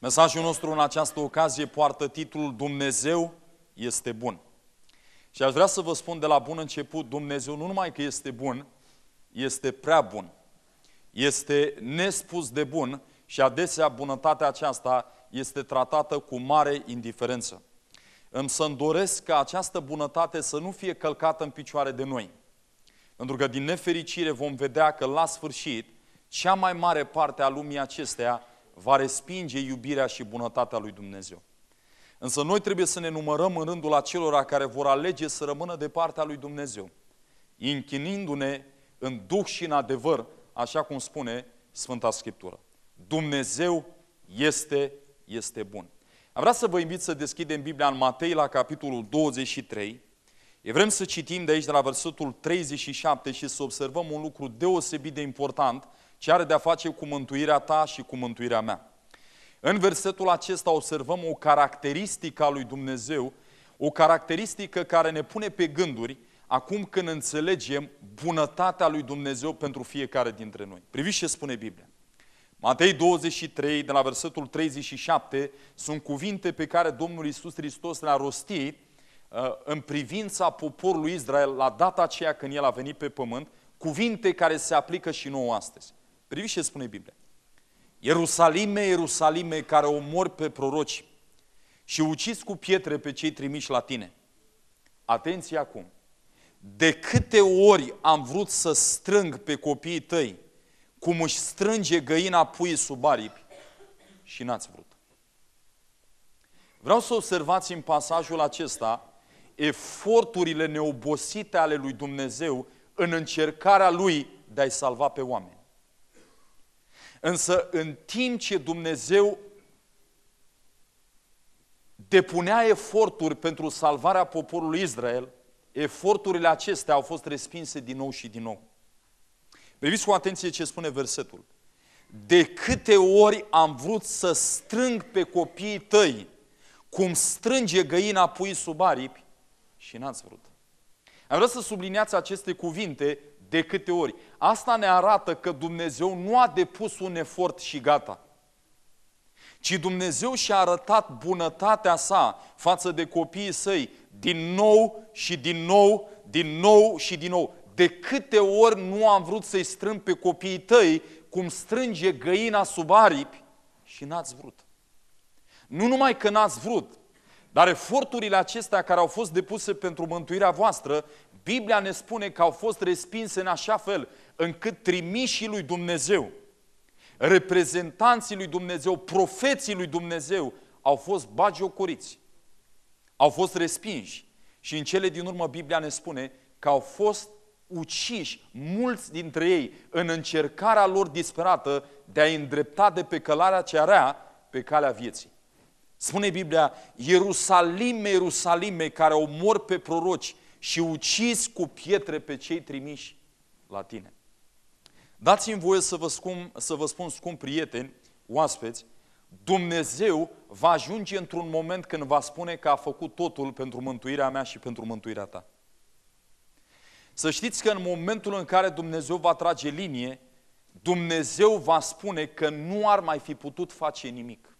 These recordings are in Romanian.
Mesajul nostru în această ocazie poartă titlul Dumnezeu este bun. Și aș vrea să vă spun de la bun început, Dumnezeu nu numai că este bun, este prea bun. Este nespus de bun și adesea bunătatea aceasta este tratată cu mare indiferență. Îmi să-mi doresc ca această bunătate să nu fie călcată în picioare de noi. Pentru că din nefericire vom vedea că la sfârșit cea mai mare parte a lumii acesteia va respinge iubirea și bunătatea lui Dumnezeu. Însă noi trebuie să ne numărăm în rândul acelora care vor alege să rămână de partea lui Dumnezeu, închinindu-ne în duh și în adevăr, așa cum spune Sfânta Scriptură. Dumnezeu este, este bun. Am vrea să vă invit să deschidem Biblia în Matei la capitolul 23. E vrem să citim de aici, de la versetul 37 și să observăm un lucru deosebit de important – ci are de-a face cu mântuirea ta și cu mântuirea mea. În versetul acesta observăm o caracteristică a lui Dumnezeu, o caracteristică care ne pune pe gânduri acum când înțelegem bunătatea lui Dumnezeu pentru fiecare dintre noi. Priviți ce spune Biblia. Matei 23, de la versetul 37, sunt cuvinte pe care Domnul Isus Hristos le-a rostit uh, în privința poporului Israel la data aceea când El a venit pe pământ, cuvinte care se aplică și nouă astăzi. Priviți ce spune Biblia. Ierusalime, Ierusalime, care omori pe proroci și uciți cu pietre pe cei trimiși la tine. Atenție acum. De câte ori am vrut să strâng pe copiii tăi, cum își strânge găina pui sub aripi, și n-ați vrut. Vreau să observați în pasajul acesta eforturile neobosite ale lui Dumnezeu în încercarea lui de a-i salva pe oameni. Însă în timp ce Dumnezeu depunea eforturi pentru salvarea poporului Israel, eforturile acestea au fost respinse din nou și din nou. Priviți cu atenție ce spune versetul. De câte ori am vrut să strâng pe copiii tăi, cum strânge găina pui sub aripi, și n-ați vrut. Am vrut să subliniați aceste cuvinte, de câte ori. Asta ne arată că Dumnezeu nu a depus un efort și gata. Ci Dumnezeu și-a arătat bunătatea sa față de copiii săi din nou și din nou, din nou și din nou. De câte ori nu am vrut să-i strâng pe copiii tăi cum strânge găina sub aripi și n-ați vrut. Nu numai că n-ați vrut, dar eforturile acestea care au fost depuse pentru mântuirea voastră Biblia ne spune că au fost respinse în așa fel încât trimișii lui Dumnezeu, reprezentanții lui Dumnezeu, profeții lui Dumnezeu au fost bagiocoriți, au fost respinși. Și în cele din urmă Biblia ne spune că au fost uciși mulți dintre ei în încercarea lor disperată de a îndrepta de pe călarea cea rea pe calea vieții. Spune Biblia, Ierusalime, Ierusalime, care omor pe proroci, și ucizi cu pietre pe cei trimiși la tine. Dați-mi voie să vă, scum, să vă spun, scump prieteni, oaspeți, Dumnezeu va ajunge într-un moment când va spune că a făcut totul pentru mântuirea mea și pentru mântuirea ta. Să știți că în momentul în care Dumnezeu va trage linie, Dumnezeu va spune că nu ar mai fi putut face nimic.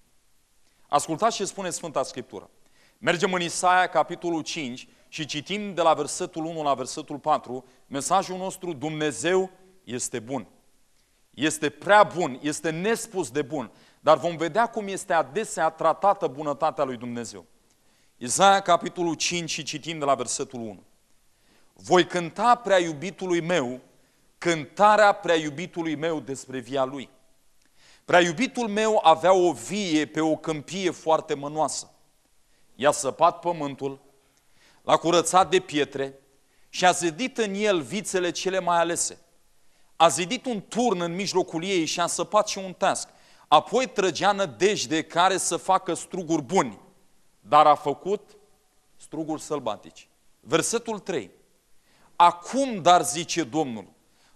Ascultați ce spune Sfânta Scriptură. Mergem în Isaia, capitolul 5, și citim de la versetul 1 la versetul 4, mesajul nostru, Dumnezeu este bun. Este prea bun, este nespus de bun, dar vom vedea cum este adesea tratată bunătatea lui Dumnezeu. Isaia, capitolul 5 și citim de la versetul 1. Voi cânta prea iubitului meu, cântarea prea iubitului meu despre via lui. Prea iubitul meu avea o vie pe o câmpie foarte mănoasă. I-a săpat pământul, l-a curățat de pietre și a zidit în el vițele cele mai alese. A zidit un turn în mijlocul ei și a săpat și un task. Apoi trăgea nădejde care să facă struguri buni, dar a făcut struguri sălbatici. Versetul 3. Acum, dar zice Domnul,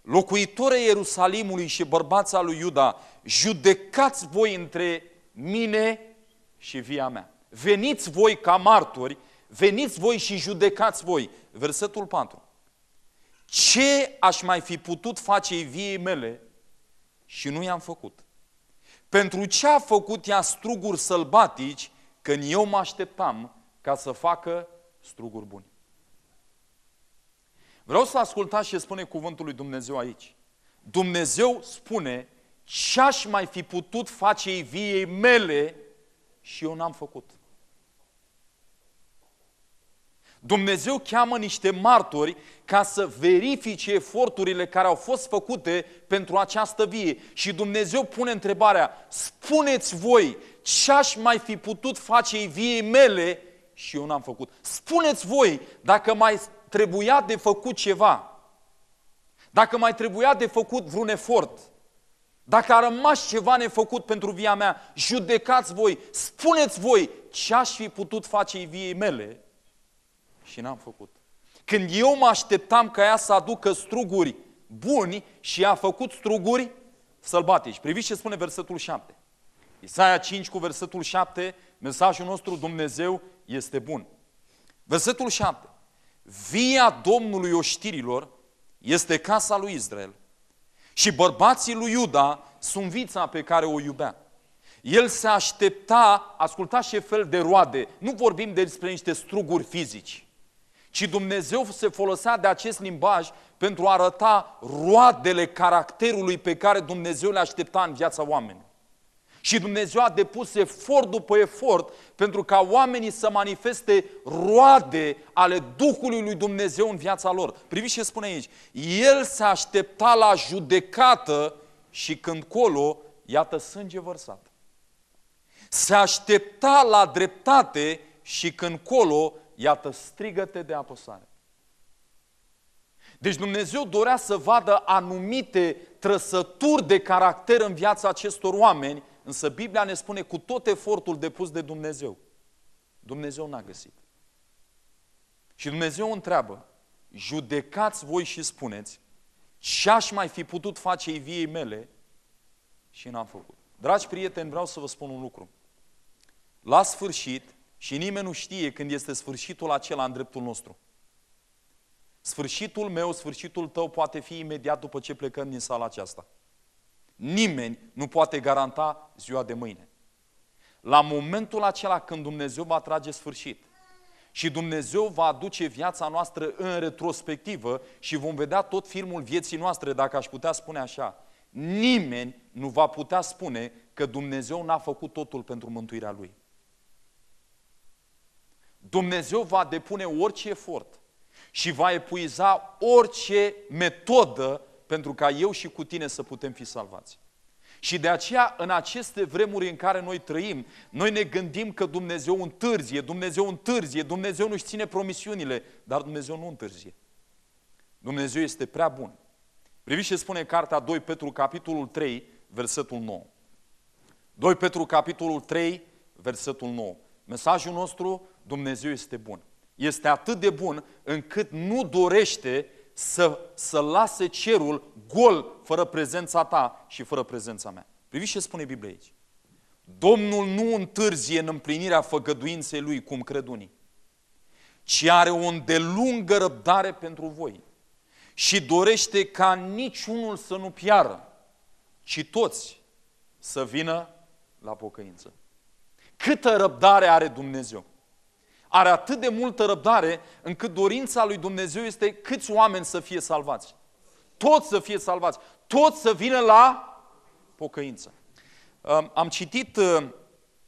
locuitorii Ierusalimului și bărbața lui Iuda, judecați voi între mine și via mea. Veniți voi ca martori Veniți voi și judecați voi. Versetul 4. Ce aș mai fi putut face viei mele și nu i-am făcut? Pentru ce a făcut ea struguri sălbatici când eu mă așteptam ca să facă struguri buni? Vreau să ascultați ce spune cuvântul lui Dumnezeu aici. Dumnezeu spune ce aș mai fi putut face viei mele și eu n-am făcut. Dumnezeu cheamă niște martori ca să verifice eforturile care au fost făcute pentru această vie. Și Dumnezeu pune întrebarea, spuneți voi ce aș mai fi putut face viei mele și eu n-am făcut. Spuneți voi dacă mai trebuia de făcut ceva, dacă mai trebuia de făcut vreun efort, dacă a rămas ceva nefăcut pentru via mea, judecați voi, spuneți voi ce aș fi putut face viei mele și n-am făcut. Când eu mă așteptam ca ea să aducă struguri buni și a făcut struguri sălbatici. Priviți ce spune versetul 7. Isaia 5 cu versetul 7, mesajul nostru Dumnezeu este bun. Versetul 7. Via Domnului oștirilor este casa lui Israel și bărbații lui Iuda sunt vița pe care o iubea. El se aștepta, asculta ce fel de roade, nu vorbim despre niște struguri fizici, ci Dumnezeu se folosea de acest limbaj pentru a arăta roadele caracterului pe care Dumnezeu le aștepta în viața oamenilor. Și Dumnezeu a depus efort după efort pentru ca oamenii să manifeste roade ale Duhului lui Dumnezeu în viața lor. Priviți ce spune aici. El se aștepta la judecată și când colo, iată sânge vărsat. Se aștepta la dreptate și când colo, iată strigăte de apăsare. Deci Dumnezeu dorea să vadă anumite trăsături de caracter în viața acestor oameni, însă Biblia ne spune cu tot efortul depus de Dumnezeu. Dumnezeu n-a găsit. Și Dumnezeu întreabă, judecați voi și spuneți, ce aș mai fi putut face ei viei mele și n-am făcut. Dragi prieteni, vreau să vă spun un lucru. La sfârșit, și nimeni nu știe când este sfârșitul acela în dreptul nostru. Sfârșitul meu, sfârșitul tău poate fi imediat după ce plecăm din sala aceasta. Nimeni nu poate garanta ziua de mâine. La momentul acela când Dumnezeu va trage sfârșit și Dumnezeu va aduce viața noastră în retrospectivă și vom vedea tot filmul vieții noastre, dacă aș putea spune așa, nimeni nu va putea spune că Dumnezeu n-a făcut totul pentru mântuirea Lui. Dumnezeu va depune orice efort și va epuiza orice metodă pentru ca eu și cu tine să putem fi salvați. Și de aceea, în aceste vremuri în care noi trăim, noi ne gândim că Dumnezeu întârzie, Dumnezeu întârzie, Dumnezeu nu-și ține promisiunile, dar Dumnezeu nu întârzie. Dumnezeu este prea bun. Priviți ce spune cartea 2 Petru, capitolul 3, versetul 9. 2 Petru, capitolul 3, versetul 9. Mesajul nostru Dumnezeu este bun. Este atât de bun încât nu dorește să, să lase cerul gol fără prezența ta și fără prezența mea. Priviți ce spune Biblia aici. Domnul nu întârzie în împlinirea făgăduinței lui, cum cred unii, ci are o îndelungă răbdare pentru voi și dorește ca niciunul să nu piară, ci toți să vină la pocăință. Câtă răbdare are Dumnezeu? are atât de multă răbdare încât dorința lui Dumnezeu este câți oameni să fie salvați. Toți să fie salvați. Toți să vină la pocăință. Am citit uh,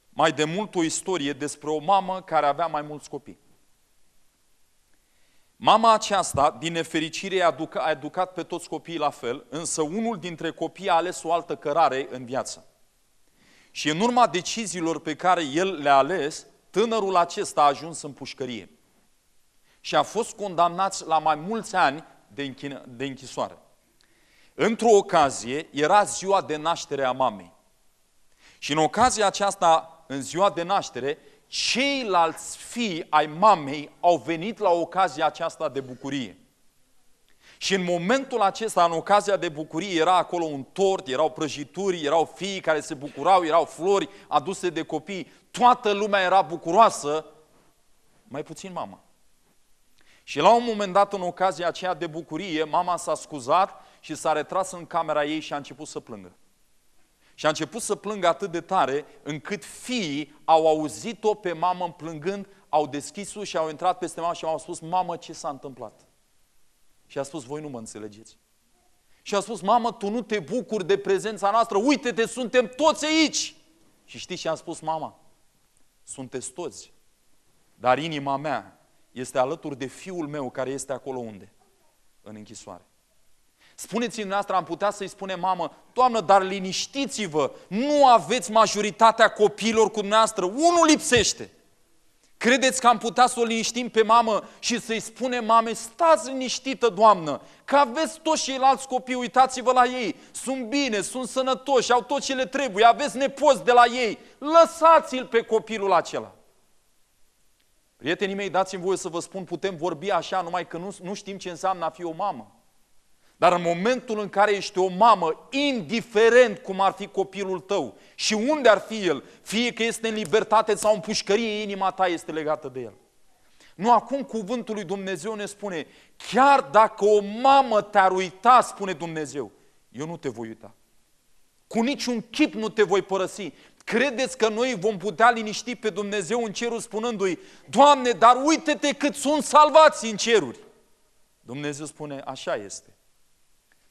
mai de mult o istorie despre o mamă care avea mai mulți copii. Mama aceasta, din nefericire, a educat pe toți copiii la fel, însă unul dintre copii a ales o altă cărare în viață. Și în urma deciziilor pe care el le-a ales, Tânărul acesta a ajuns în pușcărie și a fost condamnat la mai mulți ani de, închin- de închisoare. Într-o ocazie era ziua de naștere a mamei. Și în ocazia aceasta, în ziua de naștere, ceilalți fii ai mamei au venit la ocazia aceasta de bucurie. Și în momentul acesta, în ocazia de bucurie, era acolo un tort, erau prăjituri, erau fii care se bucurau, erau flori aduse de copii. Toată lumea era bucuroasă, mai puțin mama. Și la un moment dat, în ocazia aceea de bucurie, mama s-a scuzat și s-a retras în camera ei și a început să plângă. Și a început să plângă atât de tare încât fiii au auzit-o pe mamă plângând, au deschis și au intrat peste mamă și au spus, mamă, ce s-a întâmplat? Și a spus, voi nu mă înțelegeți. Și a spus, mamă, tu nu te bucuri de prezența noastră, uite-te, suntem toți aici. Și știi ce am spus, mama? Sunteți toți, dar inima mea este alături de fiul meu care este acolo unde? În închisoare. Spuneți-mi noastră, am putea să-i spune mamă, Doamnă, dar liniștiți-vă, nu aveți majoritatea copiilor cu noastră, unul lipsește. Credeți că am putea să o liniștim pe mamă și să-i spunem, mame, stați liniștită, doamnă, că aveți toți ceilalți copii, uitați-vă la ei, sunt bine, sunt sănătoși, au tot ce le trebuie, aveți nepoți de la ei, lăsați-l pe copilul acela. Prietenii mei, dați-mi voie să vă spun, putem vorbi așa numai că nu, nu știm ce înseamnă a fi o mamă. Dar în momentul în care ești o mamă, indiferent cum ar fi copilul tău și unde ar fi el, fie că este în libertate sau în pușcărie, inima ta este legată de el. Nu acum cuvântul lui Dumnezeu ne spune, chiar dacă o mamă te-ar uita, spune Dumnezeu, eu nu te voi uita. Cu niciun chip nu te voi părăsi. Credeți că noi vom putea liniști pe Dumnezeu în cerul spunându-i, Doamne, dar uite-te cât sunt salvați în ceruri. Dumnezeu spune, așa este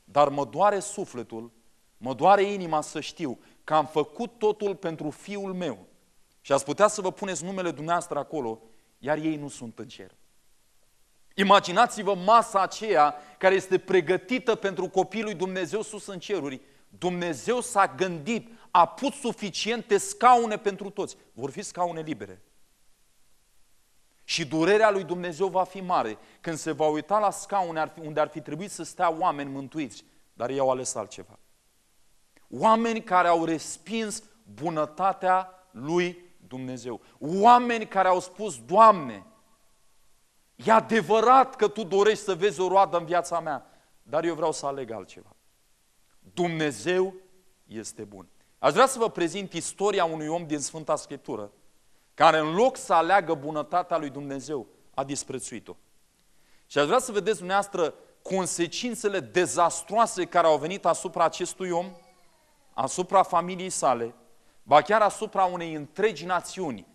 dar mă doare sufletul, mă doare inima să știu că am făcut totul pentru fiul meu. Și ați putea să vă puneți numele dumneavoastră acolo, iar ei nu sunt în cer. Imaginați-vă masa aceea care este pregătită pentru copilul lui Dumnezeu sus în ceruri. Dumnezeu s-a gândit, a pus suficiente scaune pentru toți. Vor fi scaune libere. Și durerea lui Dumnezeu va fi mare când se va uita la scaune unde ar fi trebuit să stea oameni mântuiți, dar ei au ales altceva. Oameni care au respins bunătatea lui Dumnezeu. Oameni care au spus, Doamne, e adevărat că Tu dorești să vezi o roadă în viața mea, dar eu vreau să aleg altceva. Dumnezeu este bun. Aș vrea să vă prezint istoria unui om din Sfânta Scriptură, care în loc să aleagă bunătatea lui Dumnezeu, a disprețuit-o. Și aș vrea să vedeți dumneavoastră consecințele dezastroase care au venit asupra acestui om, asupra familiei sale, ba chiar asupra unei întregi națiuni.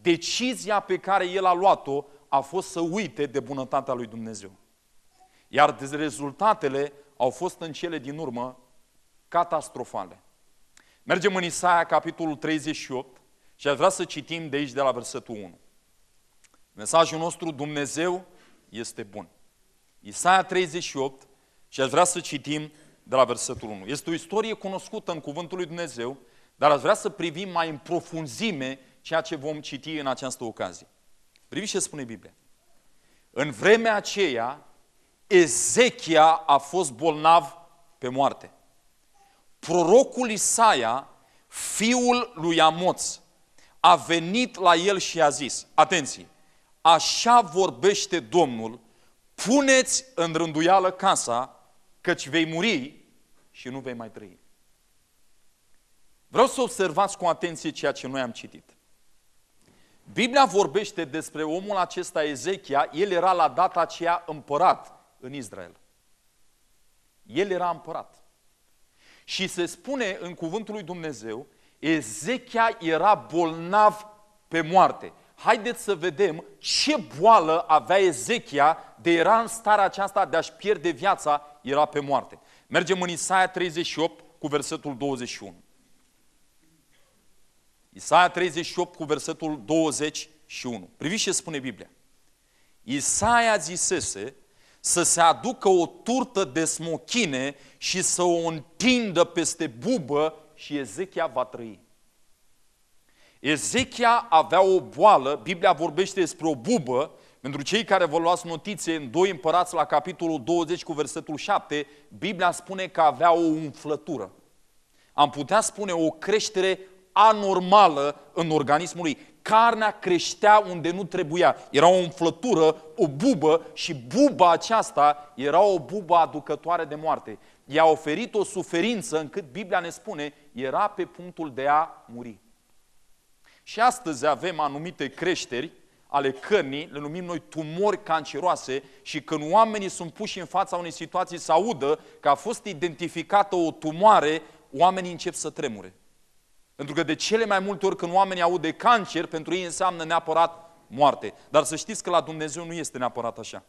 Decizia pe care el a luat-o a fost să uite de bunătatea lui Dumnezeu. Iar rezultatele au fost în cele din urmă catastrofale. Mergem în Isaia, capitolul 38, și aș vrea să citim de aici, de la versetul 1. Mesajul nostru, Dumnezeu este bun. Isaia 38 și aș vrea să citim de la versetul 1. Este o istorie cunoscută în Cuvântul lui Dumnezeu, dar aș vrea să privim mai în profunzime ceea ce vom citi în această ocazie. Priviți ce spune Biblia. În vremea aceea, Ezechia a fost bolnav pe moarte. Prorocul Isaia, fiul lui Amoț, a venit la el și a zis, atenție, așa vorbește Domnul, puneți în rânduială casa, căci vei muri și nu vei mai trăi. Vreau să observați cu atenție ceea ce noi am citit. Biblia vorbește despre omul acesta Ezechia, el era la data aceea împărat în Israel. El era împărat. Și se spune în cuvântul lui Dumnezeu Ezechia era bolnav pe moarte. Haideți să vedem ce boală avea Ezechia de era în starea aceasta de a-și pierde viața, era pe moarte. Mergem în Isaia 38 cu versetul 21. Isaia 38 cu versetul 21. Priviți ce spune Biblia. Isaia zisese să se aducă o turtă de smochine și să o întindă peste bubă și Ezechia va trăi. Ezechia avea o boală, Biblia vorbește despre o bubă, pentru cei care vă luați notițe în 2 împărați la capitolul 20 cu versetul 7, Biblia spune că avea o umflătură. Am putea spune o creștere anormală în organismul lui. Carnea creștea unde nu trebuia. Era o umflătură, o bubă și buba aceasta era o bubă aducătoare de moarte i-a oferit o suferință încât Biblia ne spune, era pe punctul de a muri. Și astăzi avem anumite creșteri ale cărnii, le numim noi tumori canceroase și când oamenii sunt puși în fața unei situații să audă că a fost identificată o tumoare, oamenii încep să tremure. Pentru că de cele mai multe ori când oamenii aud de cancer, pentru ei înseamnă neapărat moarte. Dar să știți că la Dumnezeu nu este neapărat așa.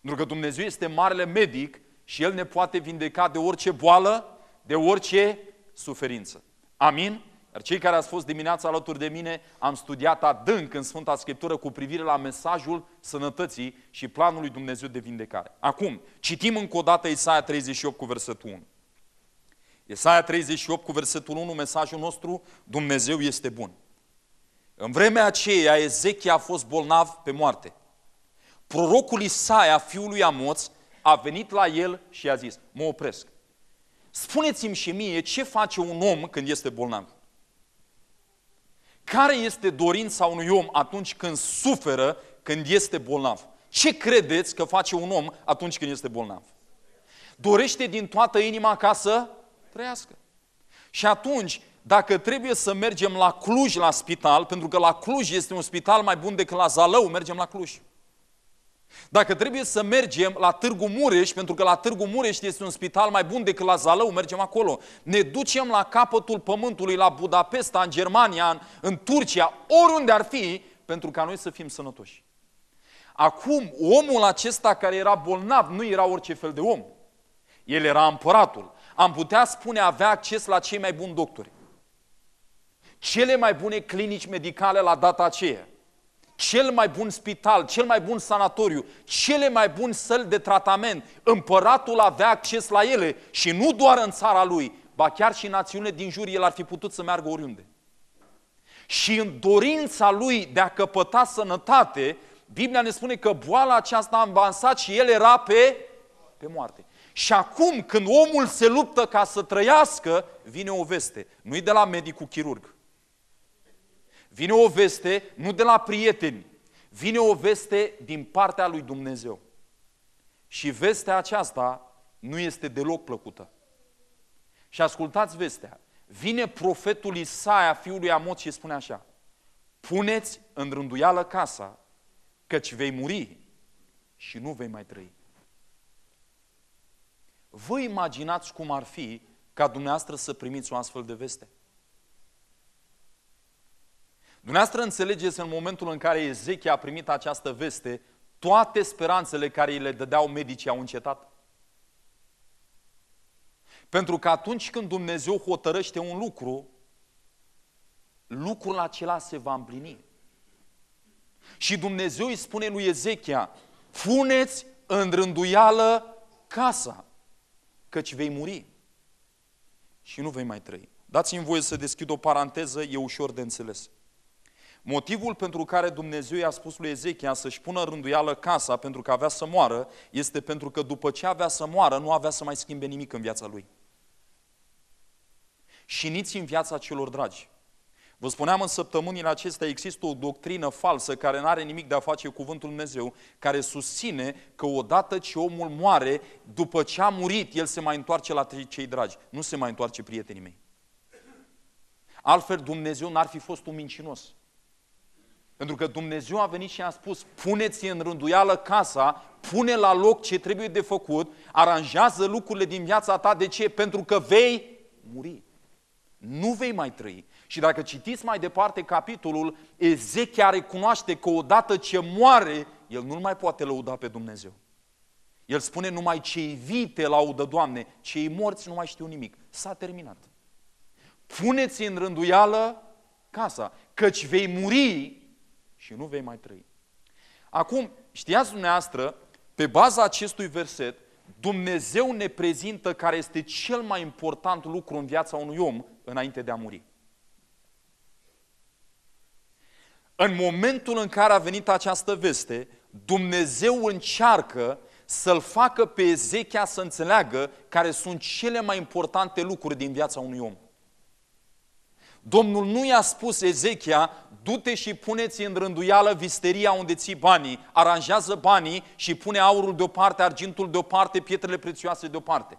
Pentru că Dumnezeu este marele medic și El ne poate vindeca de orice boală, de orice suferință. Amin? Iar cei care ați fost dimineața alături de mine, am studiat adânc în Sfânta Scriptură cu privire la mesajul sănătății și planul lui Dumnezeu de vindecare. Acum, citim încă o dată Isaia 38 cu versetul 1. Isaia 38 cu versetul 1, mesajul nostru, Dumnezeu este bun. În vremea aceea, Ezechia a fost bolnav pe moarte. Prorocul Isaia, fiul lui Amoț, a venit la el și a zis, mă opresc. Spuneți-mi și mie ce face un om când este bolnav. Care este dorința unui om atunci când suferă, când este bolnav? Ce credeți că face un om atunci când este bolnav? Dorește din toată inima ca să trăiască. Și atunci, dacă trebuie să mergem la Cluj la spital, pentru că la Cluj este un spital mai bun decât la Zalău, mergem la Cluj. Dacă trebuie să mergem la Târgu Mureș, pentru că la Târgu Mureș este un spital mai bun decât la Zalău, mergem acolo. Ne ducem la capătul pământului, la Budapesta, în Germania, în, în Turcia, oriunde ar fi, pentru ca noi să fim sănătoși. Acum, omul acesta care era bolnav nu era orice fel de om. El era împăratul. Am putea spune avea acces la cei mai buni doctori. Cele mai bune clinici medicale la data aceea cel mai bun spital, cel mai bun sanatoriu, cele mai buni săli de tratament. Împăratul avea acces la ele și nu doar în țara lui, ba chiar și în națiunile din jur, el ar fi putut să meargă oriunde. Și în dorința lui de a căpăta sănătate, Biblia ne spune că boala aceasta a avansat și el era pe, pe moarte. Și acum, când omul se luptă ca să trăiască, vine o veste. Nu-i de la medicul chirurg. Vine o veste nu de la prieteni, vine o veste din partea lui Dumnezeu. Și vestea aceasta nu este deloc plăcută. Și ascultați vestea. Vine profetul Isaia, fiul lui Amot, și spune așa. Puneți în rânduială casa, căci vei muri și nu vei mai trăi. Vă imaginați cum ar fi ca dumneavoastră să primiți o astfel de veste? Dumneavoastră înțelegeți în momentul în care Ezechia a primit această veste, toate speranțele care îi le dădeau medicii au încetat? Pentru că atunci când Dumnezeu hotărăște un lucru, lucrul acela se va împlini. Și Dumnezeu îi spune lui Ezechia, funeți în rânduială casa, căci vei muri și nu vei mai trăi. Dați-mi voie să deschid o paranteză, e ușor de înțeles. Motivul pentru care Dumnezeu i-a spus lui Ezechia să-și pună rânduială casa pentru că avea să moară, este pentru că după ce avea să moară, nu avea să mai schimbe nimic în viața lui. Și nici în viața celor dragi. Vă spuneam în săptămânile acestea există o doctrină falsă care nu are nimic de a face cu cuvântul Dumnezeu, care susține că odată ce omul moare, după ce a murit, el se mai întoarce la cei dragi. Nu se mai întoarce prietenii mei. Altfel Dumnezeu n-ar fi fost un mincinos. Pentru că Dumnezeu a venit și a spus, puneți în rânduială casa, pune la loc ce trebuie de făcut, aranjează lucrurile din viața ta. De ce? Pentru că vei muri. Nu vei mai trăi. Și dacă citiți mai departe capitolul, Ezechia recunoaște că odată ce moare, el nu mai poate lăuda pe Dumnezeu. El spune numai cei vii te laudă, Doamne, cei morți nu mai știu nimic. S-a terminat. Puneți în rânduială casa, căci vei muri și nu vei mai trăi. Acum, știați dumneavoastră, pe baza acestui verset, Dumnezeu ne prezintă care este cel mai important lucru în viața unui om înainte de a muri. În momentul în care a venit această veste, Dumnezeu încearcă să-l facă pe Ezechia să înțeleagă care sunt cele mai importante lucruri din viața unui om. Domnul nu i-a spus Ezechia, du-te și puneți în rânduială visteria unde ții banii, aranjează banii și pune aurul deoparte, argintul deoparte, pietrele prețioase deoparte.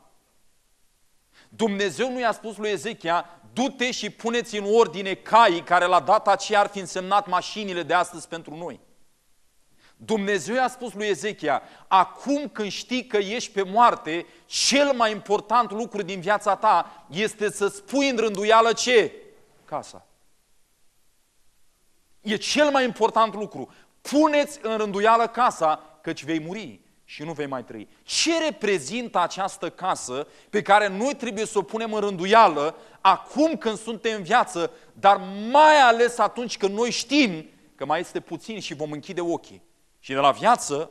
Dumnezeu nu i-a spus lui Ezechia, du-te și puneți în ordine caii care la data aceea ar fi însemnat mașinile de astăzi pentru noi. Dumnezeu i-a spus lui Ezechia, acum când știi că ești pe moarte, cel mai important lucru din viața ta este să spui în rânduială ce? casa. E cel mai important lucru. Puneți în rânduială casa, căci vei muri și nu vei mai trăi. Ce reprezintă această casă pe care noi trebuie să o punem în rânduială acum când suntem în viață, dar mai ales atunci când noi știm că mai este puțin și vom închide ochii. Și de la viață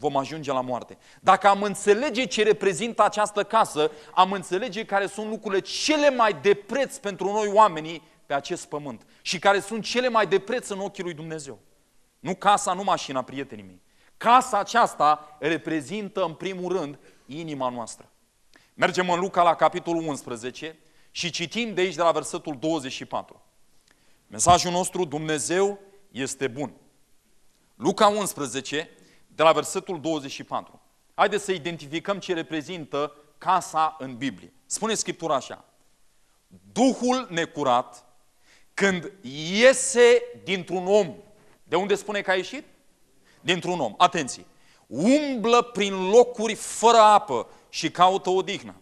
vom ajunge la moarte. Dacă am înțelege ce reprezintă această casă, am înțelege care sunt lucrurile cele mai de preț pentru noi oamenii pe acest pământ și care sunt cele mai de preț în ochii lui Dumnezeu. Nu casa, nu mașina, prietenii mei. Casa aceasta reprezintă în primul rând inima noastră. Mergem în Luca la capitolul 11 și citim de aici de la versetul 24. Mesajul nostru, Dumnezeu este bun. Luca 11, de la versetul 24. Haideți să identificăm ce reprezintă casa în Biblie. Spune Scriptura așa. Duhul necurat, când iese dintr-un om, de unde spune că a ieșit? Dintr-un om. Atenție! Umblă prin locuri fără apă și caută odihnă.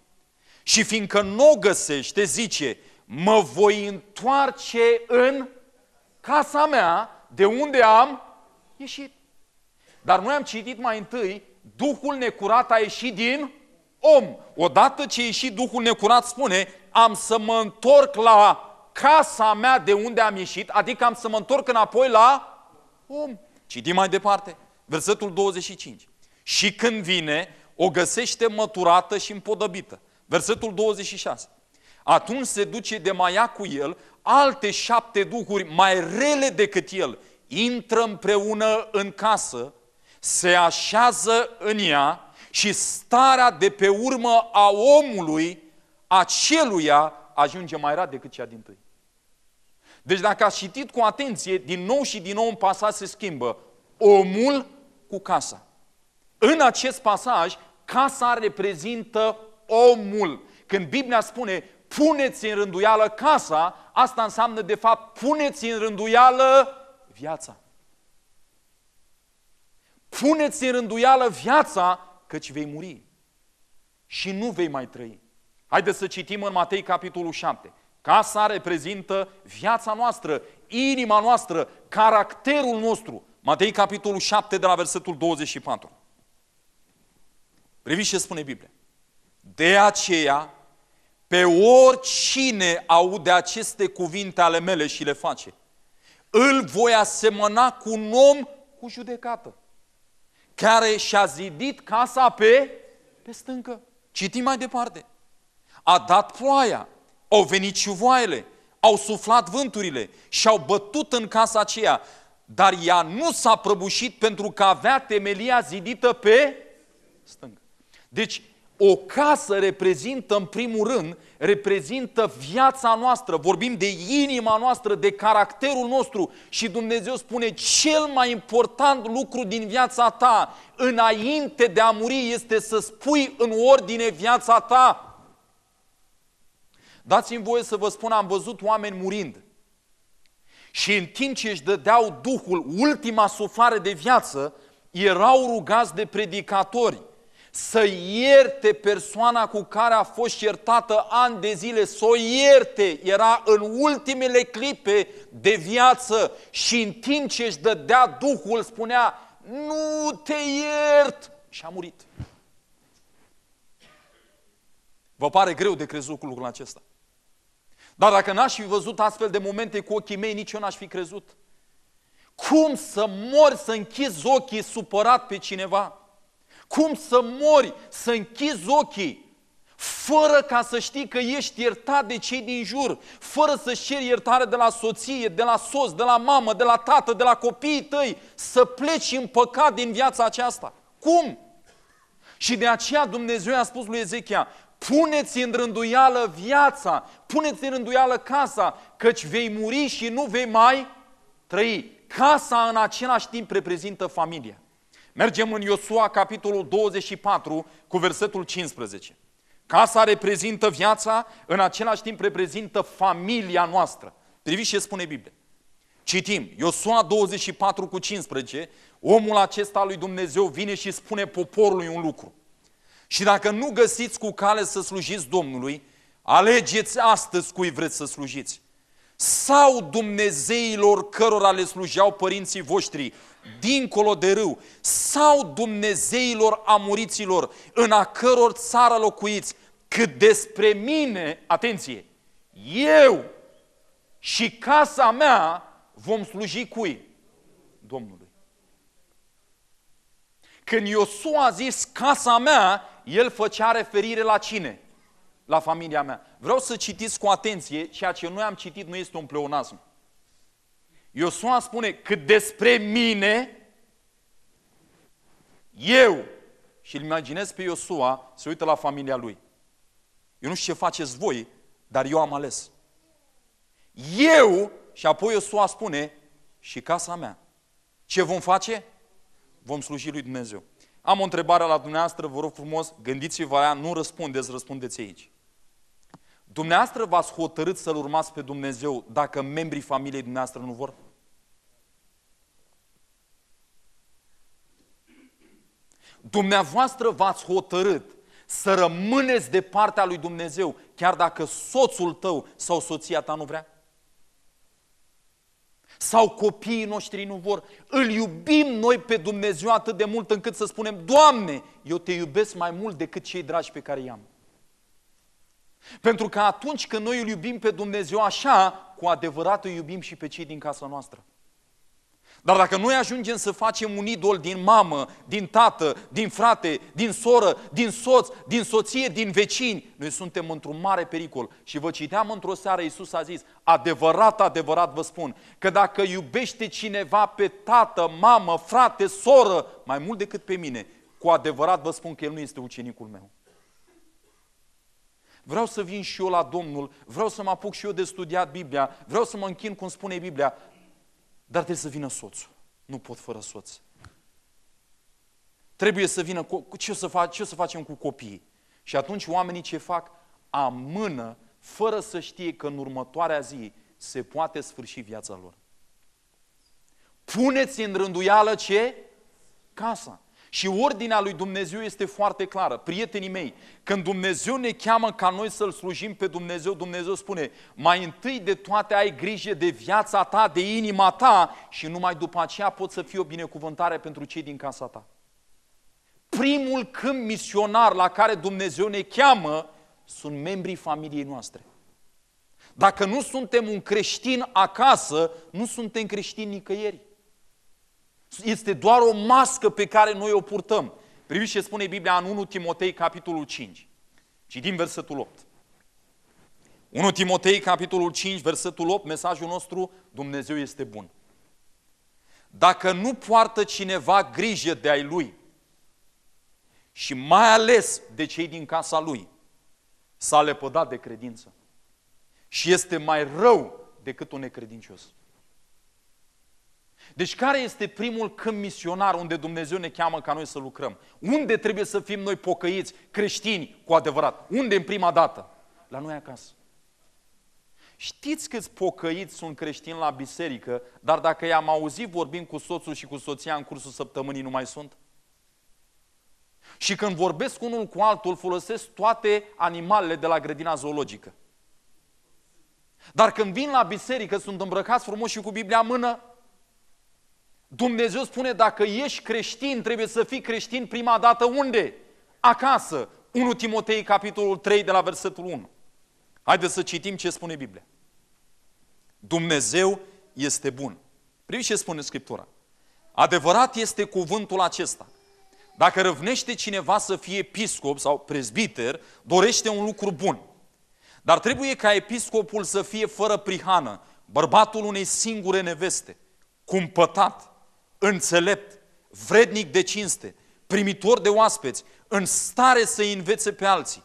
Și fiindcă nu o găsește, zice, mă voi întoarce în casa mea de unde am ieșit. Dar noi am citit mai întâi, Duhul necurat a ieșit din om. Odată ce a ieșit Duhul necurat, spune, am să mă întorc la casa mea de unde am ieșit, adică am să mă întorc înapoi la om. Citim mai departe, versetul 25. Și când vine, o găsește măturată și împodăbită. Versetul 26. Atunci se duce de mai ia cu el alte șapte duhuri mai rele decât el. Intră împreună în casă se așează în ea și starea de pe urmă a omului, aceluia, ajunge mai rar decât cea din tâi. Deci dacă ați citit cu atenție, din nou și din nou în pasaj se schimbă omul cu casa. În acest pasaj, casa reprezintă omul. Când Biblia spune, puneți în rânduială casa, asta înseamnă de fapt, puneți în rânduială viața. Puneți în rânduială viața, căci vei muri și nu vei mai trăi. Haideți să citim în Matei capitolul 7. Casa reprezintă viața noastră, inima noastră, caracterul nostru. Matei capitolul 7 de la versetul 24. Priviți ce spune Biblia. De aceea, pe oricine aude aceste cuvinte ale mele și le face, îl voi asemăna cu un om cu judecată care și-a zidit casa pe, pe stâncă. Citim mai departe. A dat ploaia, au venit și voaiele, au suflat vânturile și au bătut în casa aceea, dar ea nu s-a prăbușit pentru că avea temelia zidită pe stâncă. Deci o casă reprezintă, în primul rând, reprezintă viața noastră. Vorbim de inima noastră, de caracterul nostru și Dumnezeu spune cel mai important lucru din viața ta înainte de a muri este să spui în ordine viața ta. Dați-mi voie să vă spun, am văzut oameni murind. Și în timp ce își dădeau Duhul, ultima suflare de viață, erau rugați de predicatori să ierte persoana cu care a fost iertată ani de zile, să o ierte, era în ultimele clipe de viață și în timp ce își dădea Duhul spunea, nu te iert! Și a murit. Vă pare greu de crezut cu lucrul acesta. Dar dacă n-aș fi văzut astfel de momente cu ochii mei, nici eu n-aș fi crezut. Cum să mori să închizi ochii supărat pe cineva? Cum să mori, să închizi ochii fără ca să știi că ești iertat de cei din jur, fără să ceri iertare de la soție, de la soț, de la mamă, de la tată, de la copiii tăi, să pleci în păcat din viața aceasta. Cum? Și de aceea Dumnezeu i-a spus lui Ezechia, puneți în rânduială viața, puneți în rânduială casa, căci vei muri și nu vei mai trăi. Casa în același timp reprezintă familia. Mergem în Iosua, capitolul 24, cu versetul 15. Casa reprezintă viața, în același timp reprezintă familia noastră. Priviți ce spune Biblia. Citim, Iosua 24 cu 15, omul acesta lui Dumnezeu vine și spune poporului un lucru. Și dacă nu găsiți cu cale să slujiți Domnului, alegeți astăzi cui vreți să slujiți. Sau Dumnezeilor cărora le slujeau părinții voștri, dincolo de râu, sau Dumnezeilor amuriților, în a căror țară locuiți, cât despre mine, atenție, eu și casa mea vom sluji cui? Domnului. Când Iosua a zis casa mea, el făcea referire la cine? La familia mea. Vreau să citiți cu atenție, ceea ce noi am citit nu este un pleonasm. Iosua spune că despre mine, eu, și îl imaginez pe Iosua, se uită la familia lui. Eu nu știu ce faceți voi, dar eu am ales. Eu, și apoi Iosua spune, și casa mea. Ce vom face? Vom sluji lui Dumnezeu. Am o întrebare la dumneavoastră, vă rog frumos, gândiți-vă aia, nu răspundeți, răspundeți aici. Dumneavoastră v-ați hotărât să-L urmați pe Dumnezeu dacă membrii familiei dumneavoastră nu vor? Dumneavoastră v-ați hotărât să rămâneți de partea lui Dumnezeu, chiar dacă soțul tău sau soția ta nu vrea? Sau copiii noștri nu vor? Îl iubim noi pe Dumnezeu atât de mult încât să spunem, Doamne, eu te iubesc mai mult decât cei dragi pe care i-am. Pentru că atunci când noi îl iubim pe Dumnezeu așa, cu adevărat îl iubim și pe cei din casa noastră. Dar dacă noi ajungem să facem un idol din mamă, din tată, din frate, din soră, din soț, din soție, din vecini, noi suntem într-un mare pericol. Și vă citeam într-o seară, Iisus a zis, adevărat, adevărat vă spun, că dacă iubește cineva pe tată, mamă, frate, soră, mai mult decât pe mine, cu adevărat vă spun că el nu este ucenicul meu. Vreau să vin și eu la Domnul, vreau să mă apuc și eu de studiat Biblia, vreau să mă închin cum spune Biblia, dar trebuie să vină soțul. Nu pot fără soț. Trebuie să vină, ce o să, fac, ce o să facem cu copiii? Și atunci oamenii ce fac? Amână fără să știe că în următoarea zi se poate sfârși viața lor. Puneți în rânduială ce? Casa. Și ordinea lui Dumnezeu este foarte clară. Prietenii mei, când Dumnezeu ne cheamă ca noi să-L slujim pe Dumnezeu, Dumnezeu spune, mai întâi de toate ai grijă de viața ta, de inima ta și numai după aceea poți să fii o binecuvântare pentru cei din casa ta. Primul câmp misionar la care Dumnezeu ne cheamă sunt membrii familiei noastre. Dacă nu suntem un creștin acasă, nu suntem creștini nicăieri. Este doar o mască pe care noi o purtăm. Priviți ce spune Biblia în 1 Timotei, capitolul 5. Citim versetul 8. 1 Timotei, capitolul 5, versetul 8, mesajul nostru, Dumnezeu este bun. Dacă nu poartă cineva grijă de ai lui și mai ales de cei din casa lui, s-a lepădat de credință și este mai rău decât un necredincios. Deci care este primul câmp misionar unde Dumnezeu ne cheamă ca noi să lucrăm? Unde trebuie să fim noi pocăiți, creștini cu adevărat? Unde în prima dată? La noi acasă. Știți câți pocăiți sunt creștini la biserică, dar dacă i-am auzit vorbind cu soțul și cu soția în cursul săptămânii, nu mai sunt? Și când vorbesc unul cu altul, folosesc toate animalele de la grădina zoologică. Dar când vin la biserică, sunt îmbrăcați frumos și cu Biblia în mână, Dumnezeu spune, dacă ești creștin, trebuie să fii creștin prima dată unde? Acasă. 1 Timotei, capitolul 3, de la versetul 1. Haideți să citim ce spune Biblia. Dumnezeu este bun. Priviți ce spune Scriptura. Adevărat este cuvântul acesta. Dacă răvnește cineva să fie episcop sau prezbiter, dorește un lucru bun. Dar trebuie ca episcopul să fie fără prihană, bărbatul unei singure neveste, cumpătat, înțelept, vrednic de cinste, primitor de oaspeți, în stare să învețe pe alții.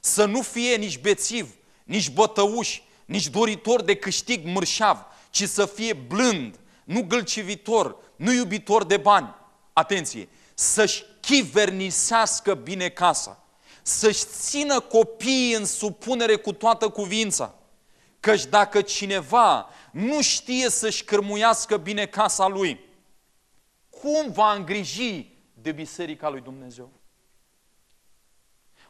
Să nu fie nici bețiv, nici bătăuș, nici doritor de câștig mârșav, ci să fie blând, nu gâlcivitor, nu iubitor de bani. Atenție! Să-și chivernisească bine casa, să-și țină copiii în supunere cu toată cuvința. Căci dacă cineva nu știe să-și cărmuiască bine casa lui, cum va îngriji de biserica lui Dumnezeu.